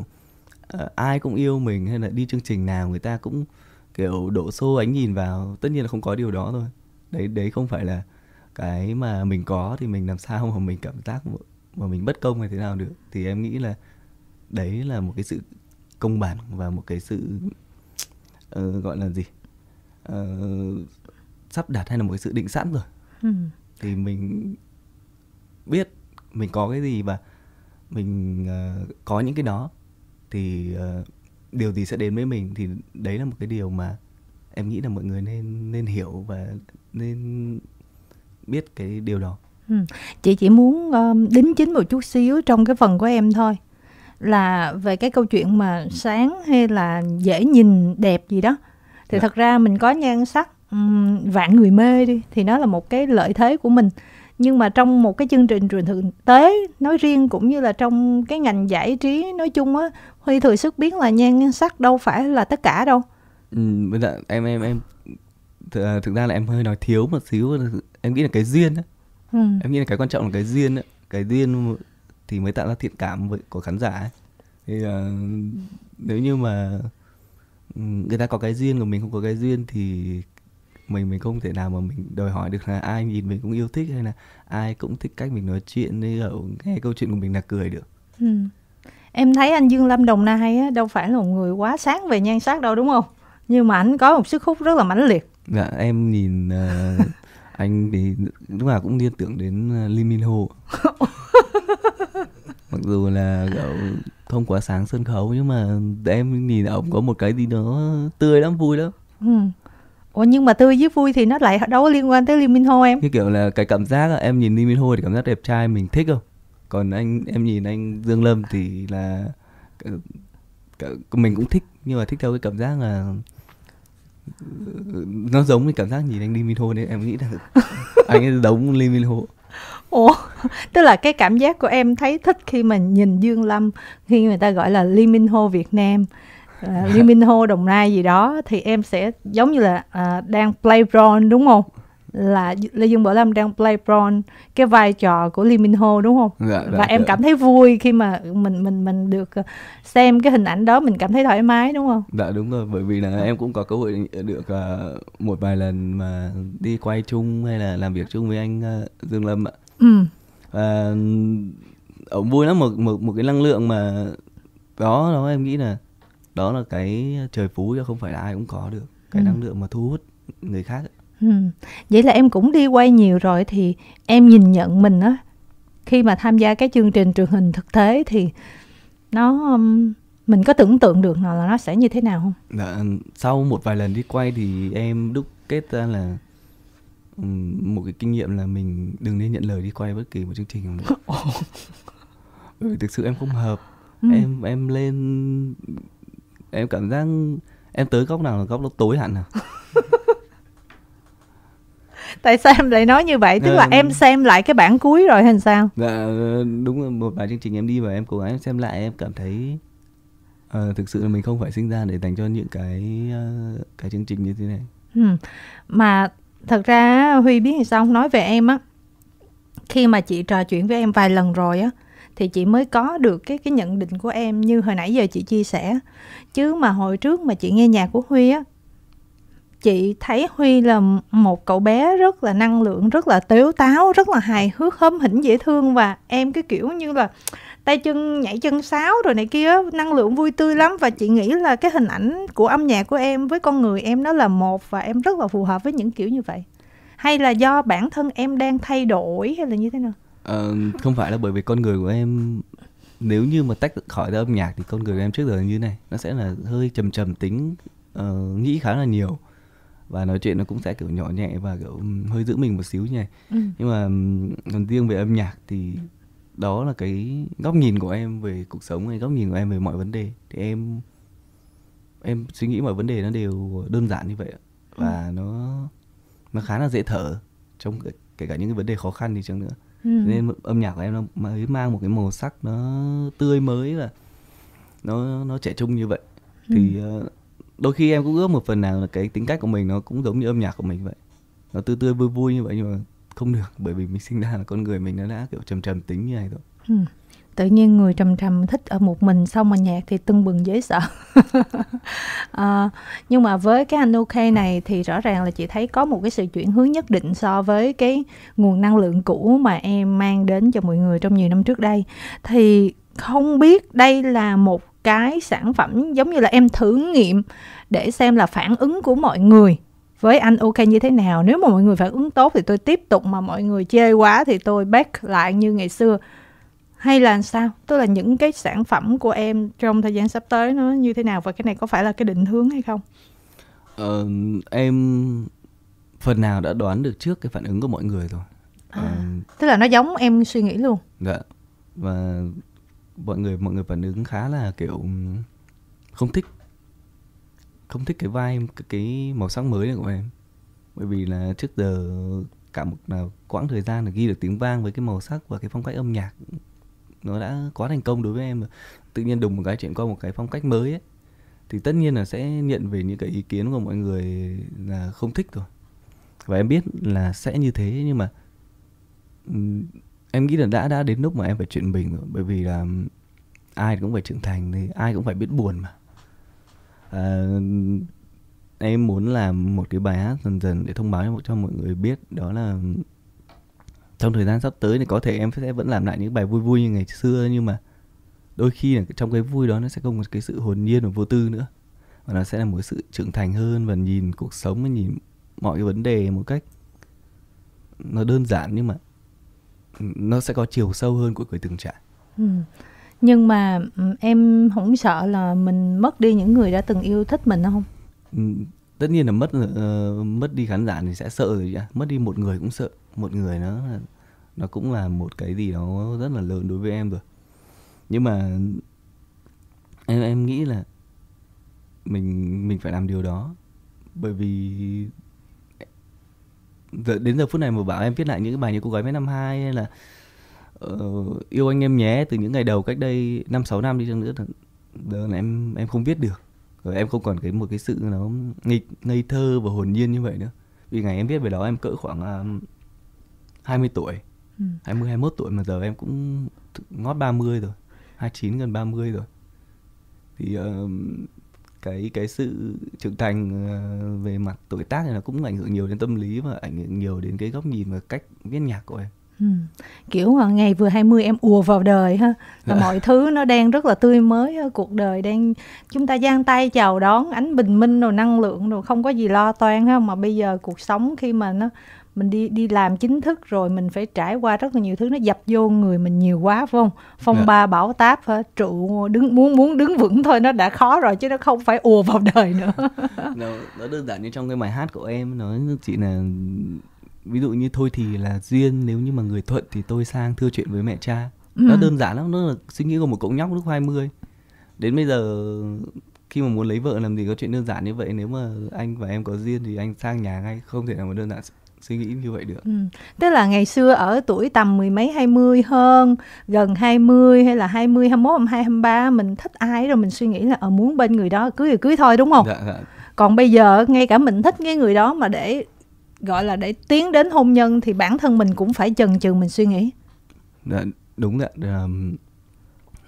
uh, ai cũng yêu mình hay là đi chương trình nào người ta cũng kiểu đổ xô ánh nhìn vào tất nhiên là không có điều đó thôi đấy đấy không phải là cái mà mình có thì mình làm sao mà mình cảm giác mà mình bất công hay thế nào được thì em nghĩ là đấy là một cái sự công bằng và một cái sự uh, gọi là gì uh, sắp đặt hay là một cái sự định sẵn rồi thì mình biết mình có cái gì và mình uh, có những cái đó thì uh, điều gì sẽ đến với mình thì đấy là một cái điều mà em nghĩ là mọi người nên nên hiểu và nên biết cái điều đó ừ. chị chỉ muốn um, đính chính một chút xíu trong cái phần của em thôi là về cái câu chuyện mà sáng hay là dễ nhìn đẹp gì đó thì dạ. thật ra mình có nhan sắc vạn người mê đi thì nó là một cái lợi thế của mình nhưng mà trong một cái chương trình truyền thực tế nói riêng cũng như là trong cái ngành giải trí nói chung á huy thừa sức biết là nhan sắc đâu phải là tất cả đâu ừ, bây em em em th- à, thực ra là em hơi nói thiếu một xíu em nghĩ là cái duyên á ừ. em nghĩ là cái quan trọng là cái duyên á cái duyên thì mới tạo ra thiện cảm với của khán giả ấy. thì là nếu như mà người ta có cái duyên của mình không có cái duyên thì mình mình không thể nào mà mình đòi hỏi được là ai nhìn mình cũng yêu thích hay là ai cũng thích cách mình nói chuyện hay là nghe câu chuyện của mình là cười được ừ. em thấy anh Dương Lâm Đồng Nai á, đâu phải là một người quá sáng về nhan sắc đâu đúng không nhưng mà anh có một sức hút rất là mãnh liệt dạ em nhìn uh, (laughs) anh thì lúc nào cũng liên tưởng đến uh, Lee Min Ho (laughs) mặc dù là cậu không quá sáng sân khấu nhưng mà em nhìn ông có một cái gì đó tươi lắm vui lắm ừ. Ủa nhưng mà tươi với vui thì nó lại đâu có liên quan tới Lee Min Ho em Như kiểu là cái cảm giác em nhìn Lee Min Ho thì cảm giác đẹp trai mình thích không Còn anh em nhìn anh Dương Lâm thì là ờ, mình cũng thích nhưng mà thích theo cái cảm giác là ờ, nó giống cái cảm giác nhìn anh Lee Min Ho nên em nghĩ là (laughs) anh ấy giống Lee Min Ho Ủa, tức là cái cảm giác của em thấy thích khi mà nhìn Dương Lâm khi người ta gọi là Lee Min Ho Việt Nam uh, ờ, Liên minh hô Đồng Nai gì đó thì em sẽ giống như là uh, đang play role đúng không? là Lê Dương Bảo Lâm đang play Bron cái vai trò của Lee Min Ho đúng không? Dạ, dạ, và em dạ. cảm thấy vui khi mà mình mình mình được ờ, xem cái hình ảnh đó mình cảm thấy thoải mái đúng không? Dạ đúng rồi bởi vì là dạ. em cũng có cơ hội được uh, một vài lần mà đi quay chung hay là làm việc chung với anh uh, Dương Lâm ạ. Ừ. Uh, ông vui lắm một một một cái năng lượng mà đó đó em nghĩ là đó là cái trời phú chứ không phải là ai cũng có được cái ừ. năng lượng mà thu hút người khác Ừ. Vậy là em cũng đi quay nhiều rồi thì em nhìn nhận mình á khi mà tham gia cái chương trình truyền hình thực tế thì nó um, mình có tưởng tượng được nào là nó sẽ như thế nào không? Đã, dạ, sau một vài lần đi quay thì em đúc kết ra là một cái kinh nghiệm là mình đừng nên nhận lời đi quay bất kỳ một chương trình nào. Bởi (laughs) ừ, thực sự em không hợp. Ừ. Em em lên em cảm giác em tới góc nào là góc nó tối hẳn à (laughs) tại sao em lại nói như vậy tức à, là em xem lại cái bản cuối rồi hay sao dạ đúng là một vài chương trình em đi và em cố gắng em xem lại em cảm thấy à, thực sự là mình không phải sinh ra để dành cho những cái ờ, cái chương trình như thế này ừ. mà thật ra huy biết thì sao không nói về em á khi mà chị trò chuyện với em vài lần rồi á thì chị mới có được cái cái nhận định của em như hồi nãy giờ chị chia sẻ chứ mà hồi trước mà chị nghe nhạc của huy á chị thấy huy là một cậu bé rất là năng lượng rất là tếu táo rất là hài hước hóm hỉnh dễ thương và em cái kiểu như là tay chân nhảy chân sáo rồi này kia năng lượng vui tươi lắm và chị nghĩ là cái hình ảnh của âm nhạc của em với con người em nó là một và em rất là phù hợp với những kiểu như vậy hay là do bản thân em đang thay đổi hay là như thế nào uh, không phải là bởi vì con người của em nếu như mà tách khỏi ra âm nhạc thì con người của em trước giờ như này nó sẽ là hơi trầm trầm tính uh, nghĩ khá là nhiều và nói chuyện nó cũng sẽ kiểu nhỏ nhẹ và kiểu hơi giữ mình một xíu như này ừ. nhưng mà còn riêng về âm nhạc thì đó là cái góc nhìn của em về cuộc sống hay góc nhìn của em về mọi vấn đề thì em em suy nghĩ mọi vấn đề nó đều đơn giản như vậy ừ. và ừ. nó nó khá là dễ thở trong kể cả những cái vấn đề khó khăn thì chẳng nữa ừ. nên âm nhạc của em nó mới mang một cái màu sắc nó tươi mới và nó nó trẻ trung như vậy ừ. thì ờ, đôi khi em cũng ước một phần nào là cái tính cách của mình nó cũng giống như âm nhạc của mình vậy nó tươi tươi vui vui như vậy nhưng mà không được bởi vì mình sinh ra là con người mình nó đã kiểu trầm trầm tính như này rồi ừ tự nhiên người trầm trầm thích ở một mình xong mà nhạc thì tưng bừng dễ sợ à, (laughs) nhưng mà với cái anh ok này thì rõ ràng là chị thấy có một cái sự chuyển hướng nhất định so với cái nguồn năng lượng cũ mà em mang đến cho mọi người trong nhiều năm trước đây thì không biết đây là một cái sản phẩm giống như là em thử nghiệm để xem là phản ứng của mọi người với anh ok như thế nào nếu mà mọi người phản ứng tốt thì tôi tiếp tục mà mọi người chê quá thì tôi back lại như ngày xưa hay là sao tức là những cái sản phẩm của em trong thời gian sắp tới nó như thế nào và cái này có phải là cái định hướng hay không ờ, em phần nào đã đoán được trước cái phản ứng của mọi người rồi à, ờ, tức là nó giống em suy nghĩ luôn dạ và mọi người mọi người phản ứng khá là kiểu không thích không thích cái vai cái, cái màu sắc mới này của em bởi vì là trước giờ cả một là quãng thời gian là ghi được tiếng vang với cái màu sắc và cái phong cách âm nhạc nó đã quá thành công đối với em rồi tự nhiên đùng một cái chuyện qua một cái phong cách mới ấy thì tất nhiên là sẽ nhận về những cái ý kiến của mọi người là không thích rồi và em biết là sẽ như thế nhưng mà em nghĩ là đã đã đến lúc mà em phải chuyện mình rồi bởi vì là ai cũng phải trưởng thành thì ai cũng phải biết buồn mà à, em muốn làm một cái bài hát dần dần để thông báo cho mọi người biết đó là trong thời gian sắp tới thì có thể em sẽ vẫn làm lại những bài vui vui như ngày xưa nhưng mà đôi khi là trong cái vui đó nó sẽ không có cái sự hồn nhiên và vô tư nữa và nó sẽ là một sự trưởng thành hơn và nhìn cuộc sống và nhìn mọi cái vấn đề một cách nó đơn giản nhưng mà nó sẽ có chiều sâu hơn của người từng trải ừ. nhưng mà ừ, em không sợ là mình mất đi những người đã từng yêu thích mình không ừ, tất nhiên là mất uh, mất đi khán giả thì sẽ sợ rồi chứ mất đi một người cũng sợ một người nó nó cũng là một cái gì đó rất là lớn đối với em rồi nhưng mà em em nghĩ là mình mình phải làm điều đó bởi vì giờ, đến giờ phút này mà bảo em viết lại những cái bài như cô gái mấy năm hai hay là uh, yêu anh em nhé từ những ngày đầu cách đây năm sáu năm đi chăng nữa giờ là em em không viết được rồi em không còn cái một cái sự nó nghịch ngây thơ và hồn nhiên như vậy nữa vì ngày em viết về đó em cỡ khoảng uh, à, 20 tuổi ừ. 20 21 tuổi mà giờ em cũng ngót 30 rồi 29 gần 30 rồi thì uh, cái cái sự trưởng thành ờ, về mặt tuổi tác thì nó cũng ảnh hưởng nhiều đến tâm lý và ảnh hưởng nhiều đến cái góc nhìn và cách viết nhạc của em Ừ. kiểu mà ngày vừa 20 em ùa vào đời ha là dạ. mọi thứ nó đang rất là tươi mới cuộc đời đang chúng ta giang tay chào đón ánh bình minh rồi năng lượng rồi không có gì lo toan ha mà bây giờ cuộc sống khi mà nó mình đi đi làm chính thức rồi mình phải trải qua rất là nhiều thứ nó dập vô người mình nhiều quá phải không phong yeah. Dạ. ba bảo táp hả trụ đứng muốn muốn đứng vững thôi nó đã khó rồi chứ nó không phải ùa vào đời nữa (laughs) (laughs) nó, nó đơn giản như trong cái bài hát của em nói chị là ví dụ như thôi thì là duyên nếu như mà người thuận thì tôi sang thưa chuyện với mẹ cha ừ. nó đơn giản lắm nó là suy nghĩ của một cậu nhóc lúc 20 đến bây giờ khi mà muốn lấy vợ làm gì có chuyện đơn giản như vậy nếu mà anh và em có duyên thì anh sang nhà ngay không thể nào mà đơn giản suy nghĩ như vậy được. Ừ. Tức là ngày xưa ở tuổi tầm mười mấy hai mươi hơn, gần hai mươi hay là hai mươi hai mốt hai hai ba mình thích ai rồi mình suy nghĩ là ở ờ, muốn bên người đó cưới thì cưới thôi đúng không? Dạ, dạ. Còn bây giờ ngay cả mình thích cái người đó mà để gọi là để tiến đến hôn nhân thì bản thân mình cũng phải chần chừ mình suy nghĩ Đã, dạ, đúng ạ um,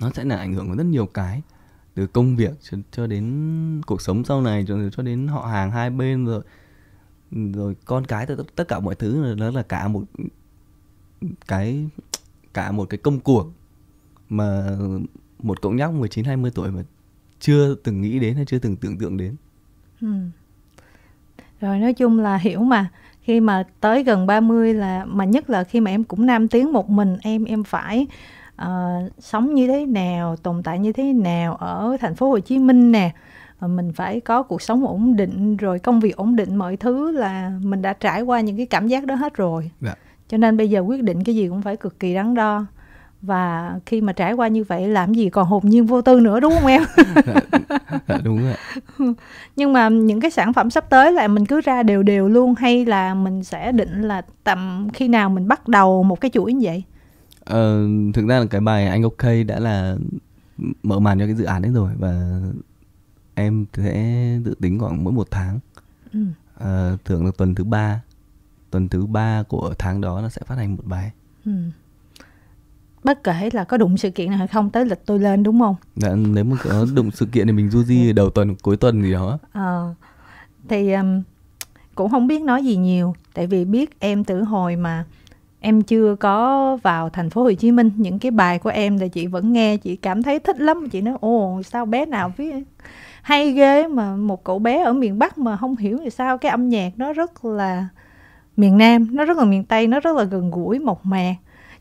nó sẽ là ảnh hưởng của rất nhiều cái từ công việc cho, cho đến cuộc sống sau này cho, cho đến họ hàng hai bên rồi rồi con cái tất, tất cả mọi thứ nó là cả một cái cả một cái công cuộc mà một cậu nhóc 19 20 tuổi mà chưa từng nghĩ đến hay chưa từng tưởng tượng đến. Ừ rồi nói chung là hiểu mà khi mà tới gần 30 là mà nhất là khi mà em cũng nam tiếng một mình em em phải uh, sống như thế nào tồn tại như thế nào ở thành phố Hồ Chí Minh nè ờ, mình phải có cuộc sống ổn định rồi công việc ổn định mọi thứ là mình đã trải qua những cái cảm giác đó hết rồi dạ. cho nên bây giờ quyết định cái gì cũng phải cực kỳ đắn đo và khi mà trải qua như vậy làm gì còn hồn nhiên vô tư nữa đúng không em (laughs) dạ, đúng rồi (laughs) nhưng mà những cái sản phẩm sắp tới là mình cứ ra đều đều luôn hay là mình sẽ định là tầm khi nào mình bắt đầu một cái chuỗi như vậy ờ, thực ra là cái bài anh ok đã là mở màn cho cái dự án đấy rồi và em sẽ dự tính khoảng mỗi một tháng ừ. ờ, thường là tuần thứ ba tuần thứ ba của tháng đó nó sẽ phát hành một bài ừ bất kể là có đụng sự kiện nào hay không tới lịch tôi lên đúng không? Dạ, nếu mà có đụng sự kiện thì mình du di dạ. đầu tuần cuối tuần gì đó. À, thì um, cũng không biết nói gì nhiều tại vì biết em từ hồi mà em chưa có vào thành phố Hồ Chí Minh những cái bài của em thì chị vẫn nghe chị cảm thấy thích lắm chị nói ồ sao bé nào viết hay ghê mà một cậu bé ở miền Bắc mà không hiểu thì sao cái âm nhạc nó rất là miền Nam nó rất là miền Tây nó rất là gần gũi mộc mạc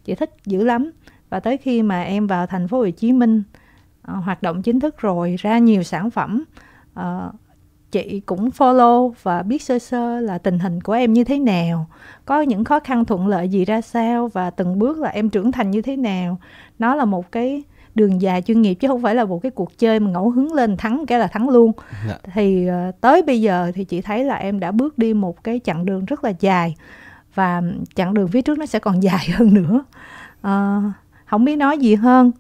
chị thích dữ lắm và tới khi mà em vào thành phố Hồ Chí Minh uh, hoạt động chính thức rồi ra nhiều sản phẩm uh, chị cũng follow và biết sơ sơ là tình hình của em như thế nào có những khó khăn thuận lợi gì ra sao và từng bước là em trưởng thành như thế nào nó là một cái đường dài chuyên nghiệp chứ không phải là một cái cuộc chơi mà ngẫu hứng lên thắng cái là thắng luôn yeah. Dạ. thì ờ, tới bây giờ thì chị thấy là em đã bước đi một cái chặng đường rất là dài và chặng đường phía trước nó sẽ còn (laughs) dài hơn nữa uh, không biết nói gì hơn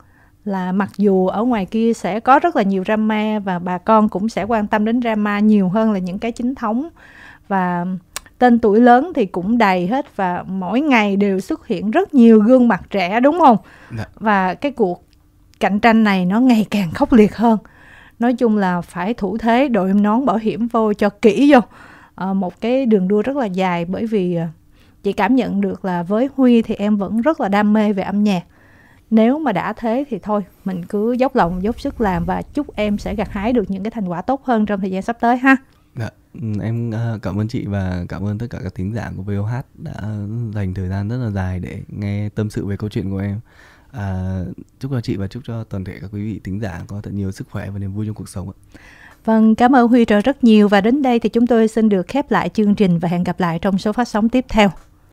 là mặc dù ở ngoài kia sẽ có rất là nhiều drama và bà con cũng sẽ quan tâm đến drama nhiều hơn là những cái chính thống và tên tuổi lớn thì cũng đầy hết và mỗi ngày đều xuất hiện rất nhiều gương mặt trẻ đúng không? Dạ. Và cái cuộc cạnh tranh này nó ngày càng khốc liệt hơn. Nói chung là phải thủ thế đội nón bảo hiểm vô cho kỹ vô. À, một cái đường đua rất là dài bởi vì ờ, chị cảm nhận được là với Huy thì em vẫn rất là đam mê về âm nhạc nếu mà đã thế thì thôi mình cứ dốc lòng dốc sức làm và chúc em sẽ gặt hái được những cái thành quả tốt hơn trong thời gian sắp tới ha Dạ, ừ, em ờ, cảm ơn chị và cảm ơn tất cả các thính giả của VOH đã dành thời gian rất là dài để nghe tâm sự về câu chuyện của em. À, chúc cho chị và chúc cho toàn thể các quý vị thính giả có thật nhiều sức khỏe và niềm vui trong cuộc sống. Vâng, cảm ơn Huy Trò rất nhiều và đến đây thì chúng tôi xin được khép lại chương trình và hẹn gặp lại trong số phát sóng tiếp theo.